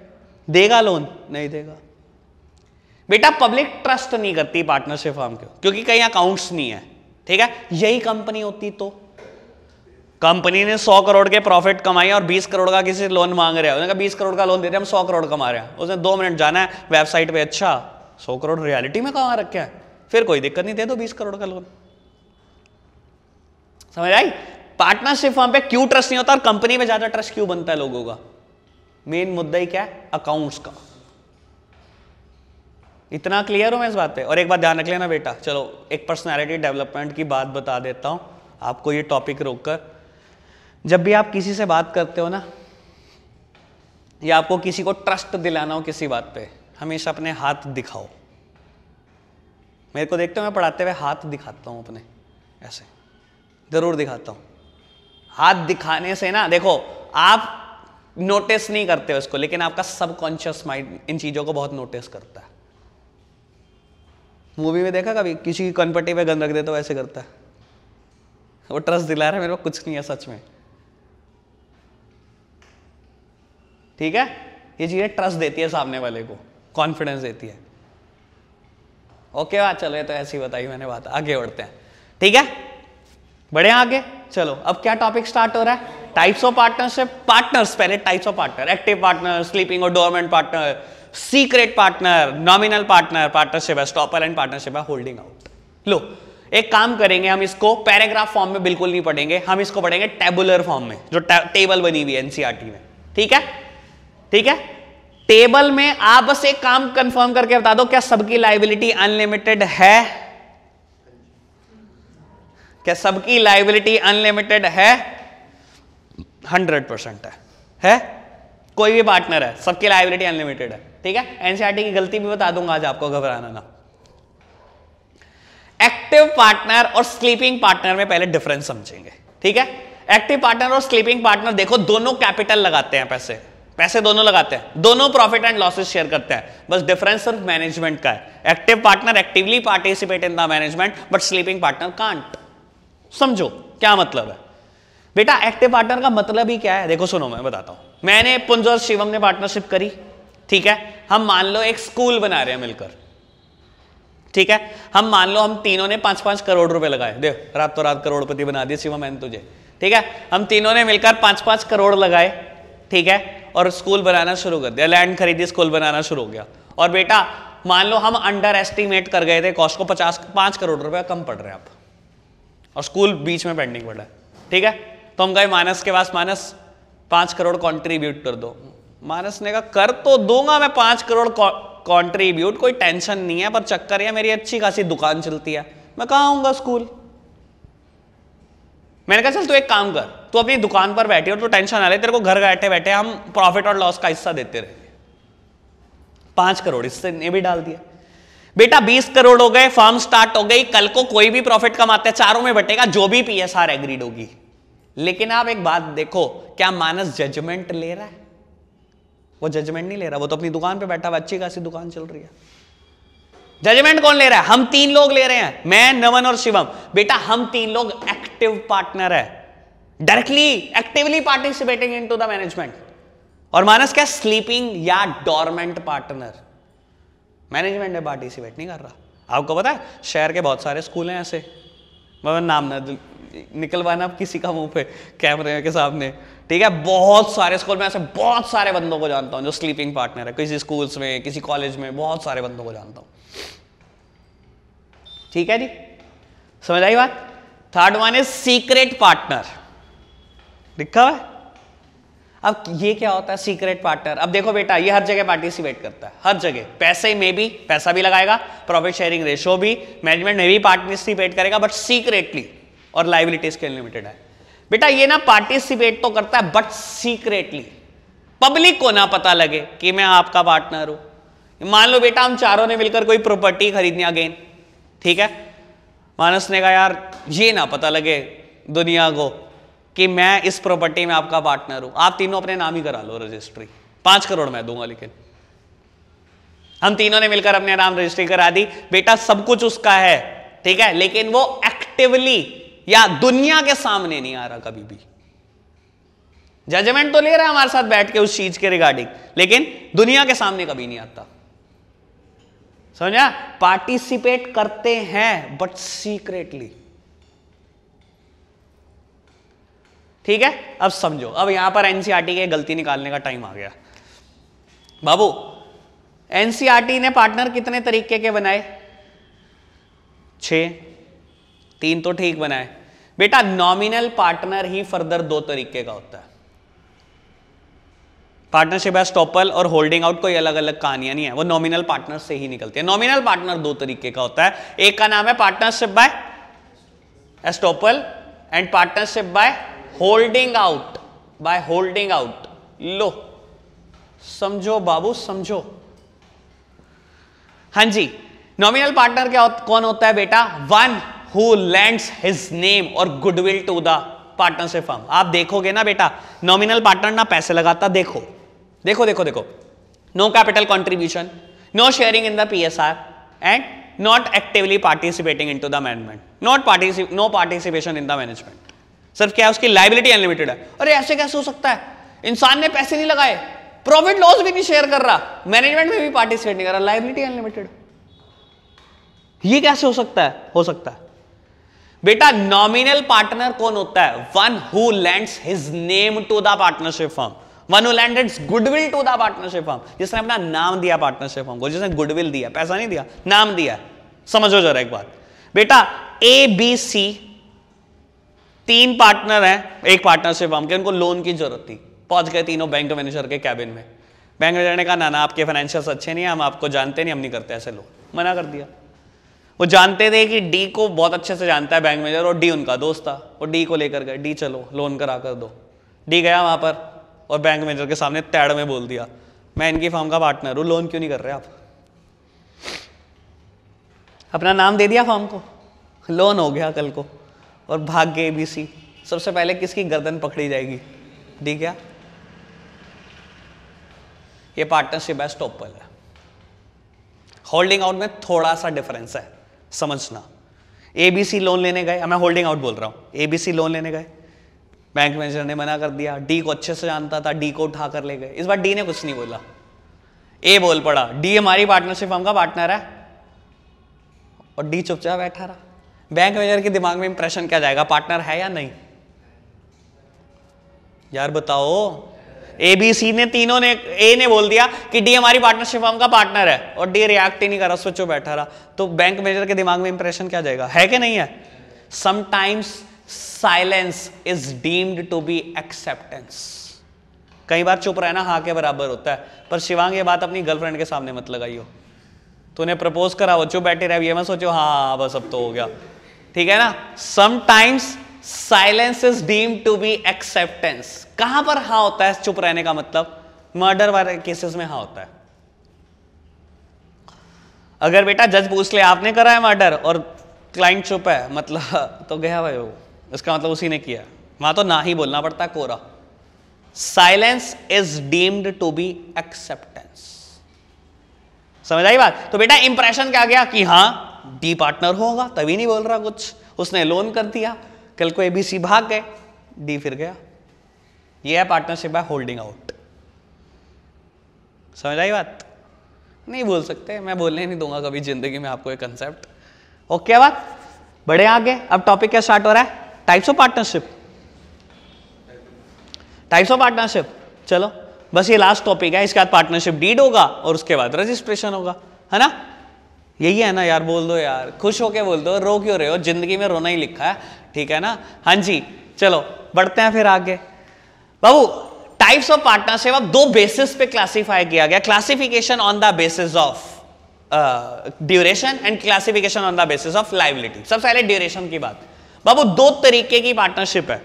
A: देगा लोन नहीं देगा बेटा पब्लिक ट्रस्ट नहीं करती पार्टनरशिप फॉर्म क्यों क्योंकि कहीं अकाउंट्स नहीं है ठीक है यही कंपनी होती तो कंपनी ने 100 करोड़ के प्रॉफिट कमाई और 20 करोड़ का किसी लोन मांग रहे हैं बीस कहा करोड़ का लोन दे रहे हम सौ करोड़ कमा रहे हैं उसने दो मिनट जाना है वेबसाइट पे अच्छा सौ करोड़ रियलिटी में कमा रखे हैं फिर कोई दिक्कत नहीं दे दो बीस करोड़ का लोन समझ आई पार्टनरशिप फॉर्म पे क्यों ट्रस्ट नहीं होता और कंपनी में ज्यादा ट्रस्ट क्यों बनता है लोगों का मेन मुद्दा ही क्या है अकाउंट्स का इतना क्लियर हूँ मैं इस बात पे और एक बात ध्यान रख लेना बेटा चलो एक पर्सनैलिटी डेवलपमेंट की बात बता देता हूँ आपको ये टॉपिक रोक कर जब भी आप किसी से बात करते हो ना या आपको किसी को ट्रस्ट दिलाना हो किसी बात पे हमेशा अपने हाथ दिखाओ मेरे को देखते हो मैं पढ़ाते हुए हाथ दिखाता हूँ अपने ऐसे ज़रूर दिखाता हूँ हाथ दिखाने से ना देखो आप नोटिस नहीं करते हो इसको लेकिन आपका सबकॉन्शियस माइंड इन चीज़ों को बहुत नोटिस करता है मूवी में देखा कभी किसी की कनपट्टी पे गन रख दे तो ऐसे करता है वो ट्रस्ट दिला रहा है मेरे को कुछ नहीं है सच में ठीक है ये चीज़ें ट्रस्ट देती है सामने वाले को कॉन्फिडेंस देती है ओके बात चलो ये तो ऐसी बताई मैंने बात आगे बढ़ते हैं ठीक है बढ़े आगे चलो अब क्या टॉपिक स्टार्ट हो रहा है टाइप्स ऑफ पार्टनरशिप पार्टनर्स पहले types of partner active partner sleeping और dormant partner secret partner nominal partner partnership है स्टॉपर एंड पार्टनरशिप है होल्डिंग आउट लो एक काम करेंगे हम इसको पैराग्राफ फॉर्म में बिल्कुल नहीं पढ़ेंगे हम इसको पढ़ेंगे टेबुलर फॉर्म में जो टेबल बनी हुई है एनसीआरटी e में ठीक है ठीक है टेबल में आप बस एक काम कंफर्म करके बता दो क्या सबकी लाइबिलिटी अनलिमिटेड है क्या सबकी लाइबिलिटी अनलिमिटेड है हंड्रेड परसेंट है है कोई भी पार्टनर है सबकी लाइबिलिटी अनलिमिटेड है ठीक है एनसीआरटी e की गलती भी बता दूंगा आज आपको घबराना ना एक्टिव पार्टनर और स्लीपिंग पार्टनर में पहले डिफरेंस समझेंगे ठीक है एक्टिव पार्टनर और स्लीपिंग पार्टनर देखो दोनों कैपिटल लगाते हैं पैसे पैसे दोनों लगाते हैं दोनों प्रॉफिट एंड लॉसेस शेयर करते हैं बस डिफरेंस सिर्फ मैनेजमेंट का है active partner actively participate in the management but sleeping partner can't समझो क्या मतलब है बेटा एक्टिव पार्टनर का मतलब ही क्या है देखो सुनो मैं बताता हूं मैंने पुंज और शिवम ने पार्टनरशिप करी ठीक है हम मान लो एक स्कूल बना रहे हैं मिलकर ठीक है हम मान लो हम तीनों ने पांच पांच करोड़ रुपए लगाए देख रात तो रात करोड़पति बना दिए शिवम मैंने तुझे ठीक है हम तीनों ने मिलकर पांच पांच करोड़ लगाए ठीक है और स्कूल बनाना शुरू कर दिया लैंड खरीदी स्कूल बनाना शुरू हो गया और बेटा मान लो हम अंडर एस्टिमेट कर गए थे कॉस्ट को पचास पांच करोड़ रुपया कम पड़ रहे हैं आप और स्कूल बीच में पेंडिंग पड़ रहा है ठीक है तो हम गए मानस के पास मानस पांच करोड़ कंट्रीब्यूट कर दो मानस ने कहा कर तो दूंगा मैं पांच करोड़ कंट्रीब्यूट कोई टेंशन नहीं है पर चक्कर है मेरी अच्छी खासी दुकान चलती है मैं कहा आऊंगा स्कूल मैंने कहा चल तू एक काम कर तू अपनी दुकान पर बैठे और तू टेंशन ना ले तेरे को घर बैठे बैठे हम प्रॉफिट और लॉस का हिस्सा देते रहे पांच करोड़ इससे ने भी डाल दिया बेटा बीस करोड़ हो गए फार्म स्टार्ट हो गई कल को कोई भी प्रॉफिट कमाते चारों में बटेगा जो भी पीएसआर एग्रीड होगी लेकिन आप एक बात देखो क्या मानस जजमेंट ले रहा है वो जजमेंट नहीं ले रहा वो तो अपनी दुकान पे बैठा हुआ अच्छी खासी दुकान चल रही है जजमेंट कौन ले रहा है हम तीन लोग ले रहे हैं मैं नवन और शिवम बेटा हम तीन लोग एक्टिव पार्टनर है directly actively participating in to the management और मानस क्या स्लीपिंग या डोरमेंट पार्टनर मैनेजमेंट में पार्टिसिपेट नहीं कर रहा आपको पता है शहर के बहुत सारे स्कूल हैं ऐसे मैं नाम ना निकलवाना किसी का मुंह पे कैमरे के सामने ठीक है बहुत सारे स्कूल में ऐसे बहुत सारे बंदों को जानता हूँ जो स्लीपिंग पार्टनर है किसी स्कूल्स में किसी कॉलेज में बहुत सारे बंदों को जानता हूँ ठीक है जी समझ आई बात third one is secret partner लिखा हुआ है अब ये क्या होता है सीक्रेट पार्टनर अब देखो बेटा ये हर जगह पार्टिसिपेट करता है हर जगह पैसे में भी पैसा भी लगाएगा प्रॉफिट शेयरिंग रेशो भी मैनेजमेंट में भी पार्टिसिपेट करेगा बट सीक्रेटली और लाइबिलिटीज के लिमिटेड है बेटा ये ना पार्टिसिपेट तो करता है बट सीक्रेटली पब्लिक को ना पता लगे कि मैं आपका पार्टनर हूं मान लो बेटा हम चारों ने मिलकर कोई प्रॉपर्टी खरीदनी अगेन ठीक है मानस ने कहा यार ये ना पता लगे दुनिया को कि मैं इस प्रॉपर्टी में आपका पार्टनर हूं आप तीनों अपने नाम ही करा लो रजिस्ट्री पांच करोड़ मैं दूंगा लेकिन हम तीनों ने मिलकर अपने नाम रजिस्ट्री करा दी बेटा सब कुछ उसका है ठीक है लेकिन वो एक्टिवली या दुनिया के सामने नहीं आ रहा कभी भी जजमेंट तो ले रहा है हमारे साथ बैठ के उस चीज के रिगार्डिंग लेकिन दुनिया के सामने कभी नहीं आता समझा पार्टिसिपेट करते हैं बट सीक्रेटली ठीक है अब समझो अब यहां पर एनसीआरटी e के गलती निकालने का टाइम आ गया बाबू एनसीआरटी e ने पार्टनर कितने तरीके के बनाए छ तीन तो ठीक बनाए बेटा नॉमिनल पार्टनर ही फर्दर दो तरीके का होता है पार्टनरशिप है स्टॉपल और होल्डिंग आउट कोई अलग अलग कहानियां नहीं है वो नॉमिनल पार्टनर से ही निकलती है नॉमिनल पार्टनर दो तरीके का होता है एक का नाम है partnership by estoppel and partnership by holding out by holding out लो समझो बाबू समझो हां जी नॉमिनल पार्टनर क्या कौन होता है बेटा one who land his name और goodwill to the partnership firm आप देखोगे ना बेटा नॉमिनल पार्टनर ना पैसे लगाता देखो देखो देखो देखो no capital contribution no sharing in the P S R and not actively participating in to the management not particip no participation in the management सिर्फ क्या उसकी लाइबिलिटी अनलिमिटेड है अरे ऐसे कैसे हो सकता है इंसान ने पैसे नहीं लगाए प्रॉफिट लॉस भी नहीं शेयर कर रहा मैनेजमेंट में भी पार्टिसिपेट नहीं कर रहा लाइबिलिटी अनलिमिटेड ये कैसे हो सकता है हो सकता है बेटा नॉमिनल पार्टनर कौन होता है one who lands his name to the partnership form one who landed goodwill to the partnership form जिसने अपना नाम दिया पार्टनरशिप फॉर्म को जिसने गुडविल दिया पैसा नहीं दिया नाम दिया समझो जरा एक बात बेटा ए बी सी तीन पार्टनर हैं एक पार्टनरशिप फॉर्म के उनको लोन की जरूरत थी पहुंच गए तीनों बैंक मैनेजर के कैबिन में बैंक मैनेजर ने कहा ना ना आपके फाइनेंशियल अच्छे नहीं है हम आपको जानते नहीं हम नहीं करते ऐसे लोन मना कर दिया वो जानते थे कि डी को बहुत अच्छे से जानता है बैंक मैनेजर और डी उनका दोस्त था और डी को लेकर गए डी चलो लोन करा कर दो डी गया वहाँ पर और बैंक मैनेजर के सामने तैड़ में बोल दिया मैं इनकी फॉर्म का पार्टनर हूँ लोन क्यों नहीं कर रहे आप अपना नाम दे दिया फॉर्म को लोन हो गया कल को और भाग गए बी सी सबसे पहले किसकी गर्दन पकड़ी जाएगी डी क्या ये पार्टनरशिप है स्टॉपल है होल्डिंग आउट में थोड़ा सा डिफरेंस है समझना एबीसी लोन लेने गए मैं होल्डिंग आउट बोल रहा हूँ एबीसी लोन लेने गए बैंक मैनेजर ने मना कर दिया डी को अच्छे से जानता था डी को उठा कर ले गए इस बार डी ने कुछ नहीं बोला ए बोल पड़ा डी हमारी पार्टनरशिप हम का पार्टनर है और डी चुपचाप बैठा रहा बैंक मैनेजर के दिमाग में इंप्रेशन क्या जाएगा पार्टनर है या नहीं यार बताओ ए बी सी ने तीनों ने ए ने बोल दिया कि डी हमारी पार्टनरशिप फॉर्म का पार्टनर है और डी रिएक्ट ही नहीं कर रहा सोचो बैठा रहा तो बैंक मैनेजर के दिमाग में इंप्रेशन क्या जाएगा है कि नहीं है sometimes silence is deemed to be acceptance कई बार चुप रहना हाँ के बराबर होता है पर शिवांग ये बात अपनी गर्लफ्रेंड के सामने मत लगाई लगाइयो तूने प्रपोज करा हो चुप बैठे रहे ये मैं सोचो हाँ, हाँ बस अब तो हो गया ठीक है ना sometimes silence is deem to be acceptance कहां पर हा होता है चुप रहने का मतलब मर्डर वाले केसेस में हा होता है अगर बेटा जज पूछ ले आपने करा है मर्डर और क्लाइंट चुप है मतलब तो गया भाई वो इसका मतलब उसी ने किया वहां तो ना ही बोलना पड़ता कोरा silence is deemed to be acceptance समझ आई बात तो बेटा इंप्रेशन क्या गया कि हाँ डी पार्टनर होगा तभी नहीं बोल रहा कुछ उसने लोन कर दिया कल को ए बी सी भाग गए डी फिर गया ये है पार्टनरशिप है होल्डिंग आउट समझ आई बात नहीं बोल सकते मैं बोलने नहीं दूंगा कभी जिंदगी में आपको ये कंसेप्ट ओके बात बड़े आगे अब टॉपिक क्या स्टार्ट हो रहा है types of partnership types of partnership चलो बस ये लास्ट टॉपिक है इसके बाद पार्टनरशिप डीड होगा और उसके बाद रजिस्ट्रेशन होगा है ना यही है ना यार बोल दो यार खुश होके बोल दो रो क्यों रहे हो जिंदगी में रोना ही लिखा है ठीक है ना हाँ जी चलो बढ़ते हैं फिर आगे बाबू टाइप्स ऑफ पार्टनरशिप अब दो बेसिस पे क्लासिफाई किया गया classification on the basis of duration and classification on the basis of liability सबसे पहले ड्यूरेशन की बात बाबू दो तरीके की पार्टनरशिप है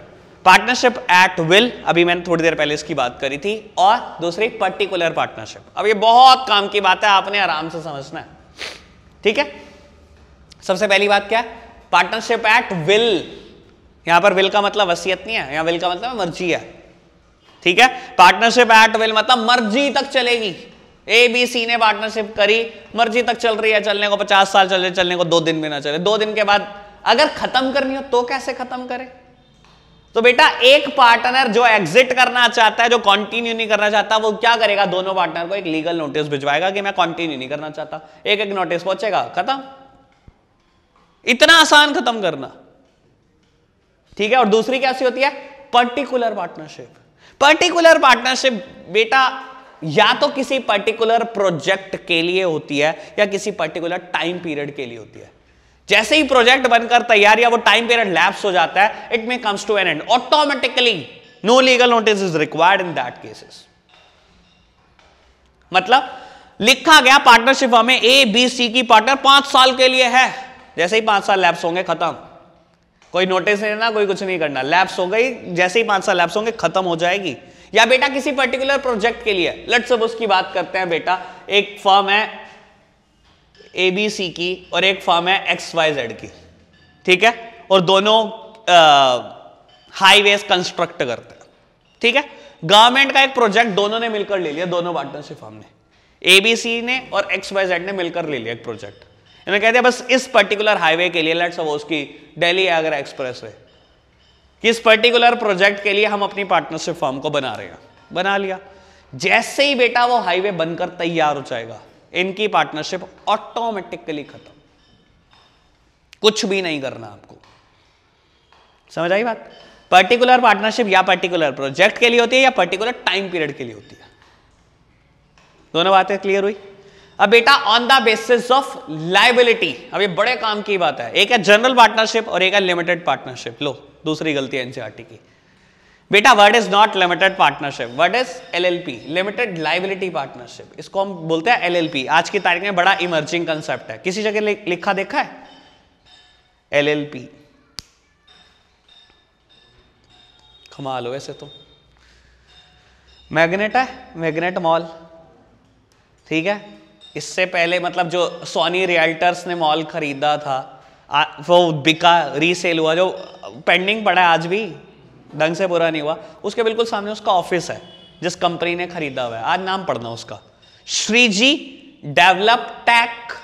A: पार्टनरशिप एट विल अभी मैंने थोड़ी देर पहले इसकी बात करी थी और दूसरी पर्टिकुलर पार्टनरशिप अब ये बहुत काम की बात है आपने आराम से समझना है ठीक है सबसे पहली बात क्या है पार्टनरशिप एक्ट विल यहां पर विल का मतलब वसीयत नहीं है यहां विल का मतलब मर्जी है ठीक है पार्टनरशिप एक्ट विल मतलब मर्जी तक चलेगी ए बी सी ने पार्टनरशिप करी मर्जी तक चल रही है चलने को पचास साल चले चलने को दो दिन भी ना चले दो दिन के बाद अगर खत्म करनी हो तो कैसे खत्म करें तो बेटा एक पार्टनर जो एग्जिट करना चाहता है जो कंटिन्यू नहीं करना चाहता वो क्या करेगा दोनों पार्टनर को एक लीगल नोटिस भिजवाएगा कि मैं कंटिन्यू नहीं करना चाहता एक एक नोटिस पहुंचेगा खत्म इतना आसान खत्म करना ठीक है और दूसरी कैसी होती है पर्टिकुलर पार्टनरशिप पर्टिकुलर पार्टनरशिप बेटा या तो किसी पर्टिकुलर प्रोजेक्ट के लिए होती है या किसी पर्टिकुलर टाइम पीरियड के लिए होती है जैसे ही प्रोजेक्ट बनकर तैयार या वो टाइम पीरियड लैप्स हो जाता है it may comes to an end automatically no legal notice is required in that cases मतलब लिखा गया पार्टनरशिप हमें ए बी सी की पार्टनर पांच साल के लिए है जैसे ही पांच साल लैप्स होंगे खत्म कोई नोटिस नहीं देना कोई कुछ नहीं करना लैप्स हो गई जैसे ही पांच साल लैप्स होंगे खत्म हो जाएगी या बेटा किसी पर्टिकुलर प्रोजेक्ट के लिए लेट्स सब उसकी बात करते हैं बेटा एक फर्म है ए बी सी की और एक फर्म है एक्स वाई जेड की ठीक है और दोनों हाईवेज कंस्ट्रक्ट करते हैं ठीक है गवर्नमेंट का एक प्रोजेक्ट दोनों ने मिलकर ले लिया दोनों पार्टनरशिप फर्म ने एबीसी ने और एक्स वाई जेड ने मिलकर ले लिया एक प्रोजेक्ट इन्हें कह दिया बस इस पर्टिकुलर हाईवे के लिए लेट्स सपोज की दिल्ली आगरा एक्सप्रेस वे किस पर्टिकुलर प्रोजेक्ट के लिए हम अपनी पार्टनरशिप फॉर्म को बना रहे हैं बना लिया जैसे ही बेटा वो हाईवे बनकर तैयार हो जाएगा इनकी पार्टनरशिप ऑटोमेटिकली खत्म कुछ भी नहीं करना आपको समझ आई बात पर्टिकुलर पार्टनरशिप या पर्टिकुलर प्रोजेक्ट के लिए होती है या पर्टिकुलर टाइम पीरियड के लिए होती है दोनों बातें क्लियर हुई अब बेटा on the basis of liability अब ये बड़े काम की बात है एक है जनरल पार्टनरशिप और एक है लिमिटेड पार्टनरशिप लो दूसरी गलती है एनसीआरटी e की बेटा word is not limited partnership word is LLP limited liability partnership इसको हम बोलते हैं एलएलपी आज की तारीख में बड़ा इमर्जिंग कंसेप्ट है किसी जगह लिखा देखा है एलएलपी कमाल हो वैसे तो मैग्नेट है मैग्नेट मॉल ठीक है इससे पहले मतलब जो सोनी रियल्टर्स ने मॉल खरीदा था वो बिका रीसेल हुआ जो पेंडिंग पड़ा है आज भी ढंग से बुरा नहीं हुआ उसके बिल्कुल सामने उसका ऑफिस है जिस कंपनी ने खरीदा हुआ है आज नाम पढ़ना उसका Shreeji develop tech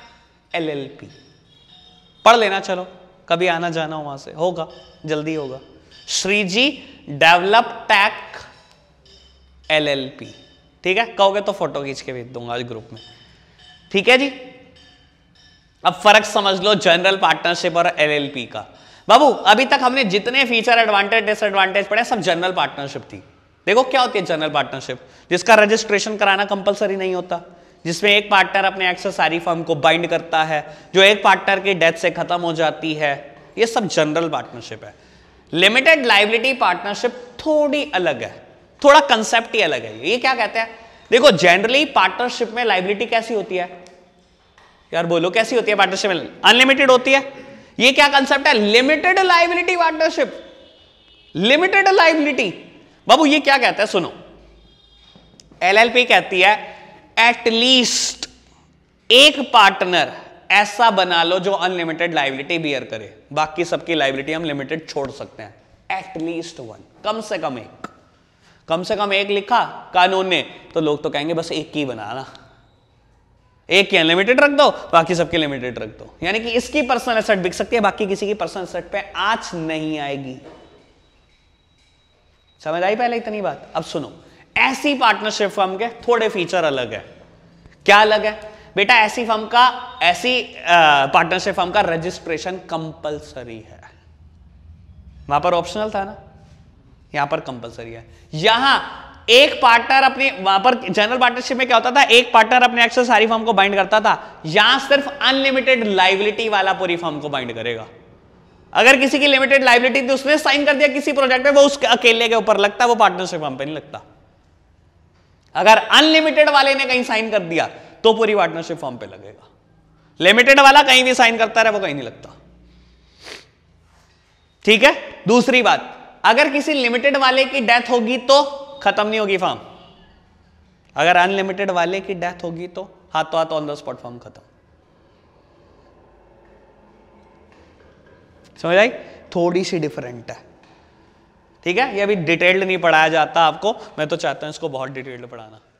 A: L L P पढ़ लेना चलो कभी आना जाना वहां से होगा जल्दी होगा Shreeji develop tech L L P ठीक है कहोगे तो फोटो खींच के भेज दूंगा आज ग्रुप में ठीक है जी अब फर्क समझ लो जनरल पार्टनरशिप और एलएलपी का बाबू अभी तक हमने जितने फीचर एडवांटेज डिसएडवांटेज पढ़े सब जनरल पार्टनरशिप थी देखो क्या होती है जनरल पार्टनरशिप जिसका रजिस्ट्रेशन कराना कंपलसरी नहीं होता जिसमें एक पार्टनर अपने एक्सेस सारी फर्म को बाइंड करता है जो एक पार्टनर की डेथ से खत्म हो जाती है ये सब जनरल पार्टनरशिप है लिमिटेड लाइबिलिटी पार्टनरशिप थोड़ी अलग है थोड़ा कंसेप्ट ही अलग है ये क्या कहते हैं देखो जनरली पार्टनरशिप में लाइबिलिटी कैसी होती है यार बोलो कैसी होती है पार्टनरशिप में अनलिमिटेड होती है ये क्या कंसेप्ट है limited liability partnership limited liability बाबू ये क्या कहता है सुनो एलएलपी कहती है एटलीस्ट एक पार्टनर ऐसा बना लो जो अनलिमिटेड लाइबिलिटी बियर करे बाकी सबकी लाइबिलिटी हम लिमिटेड छोड़ सकते हैं एटलीस्ट वन कम से कम एक कम से कम एक लिखा कानून ने तो लोग तो कहेंगे बस एक की बनाना एक की अनलिमिटेड रख दो बाकी सबके लिमिटेड रख दो यानी कि इसकी पर्सनल एसेट बिक सकती है बाकी किसी की पर्सनल एसेट पे आज नहीं आएगी समझ आई पहले इतनी बात अब सुनो ऐसी पार्टनरशिप फर्म के थोड़े फीचर अलग है क्या अलग है बेटा ऐसी फर्म का ऐसी पार्टनरशिप फर्म का रजिस्ट्रेशन कंपलसरी है वहां पर ऑप्शनल था ना यहां पर कंपलसरी है यहां एक पार्टनर अपने वहां पर जनरल पार्टनरशिप में क्या होता था एक पार्टनर अपने एक्सेस सारी फॉर्म को बाइंड करता था यहां सिर्फ अनलिमिटेड लाइबिलिटी वाला पूरी फॉर्म को बाइंड करेगा अगर किसी की लिमिटेड लाइबिलिटी थी उसने साइन कर दिया किसी प्रोजेक्ट में वो उसके अकेले के ऊपर लगता वो पार्टनरशिप फर्म पर नहीं लगता अगर अनलिमिटेड वाले ने कहीं साइन कर दिया तो पूरी पार्टनरशिप फॉर्म पे लगेगा लिमिटेड वाला कहीं भी साइन करता रहे वो कहीं नहीं लगता ठीक है दूसरी बात अगर किसी लिमिटेड वाले की डेथ होगी तो खत्म नहीं होगी फॉर्म अगर अनलिमिटेड वाले की डेथ होगी तो हाथों हाथ ऑन द स्पॉट फॉर्म खत्म समझ आई थोड़ी सी डिफरेंट है ठीक है ये अभी डिटेल्ड नहीं पढ़ाया जाता आपको मैं तो चाहता हूं इसको बहुत डिटेल्ड पढ़ाना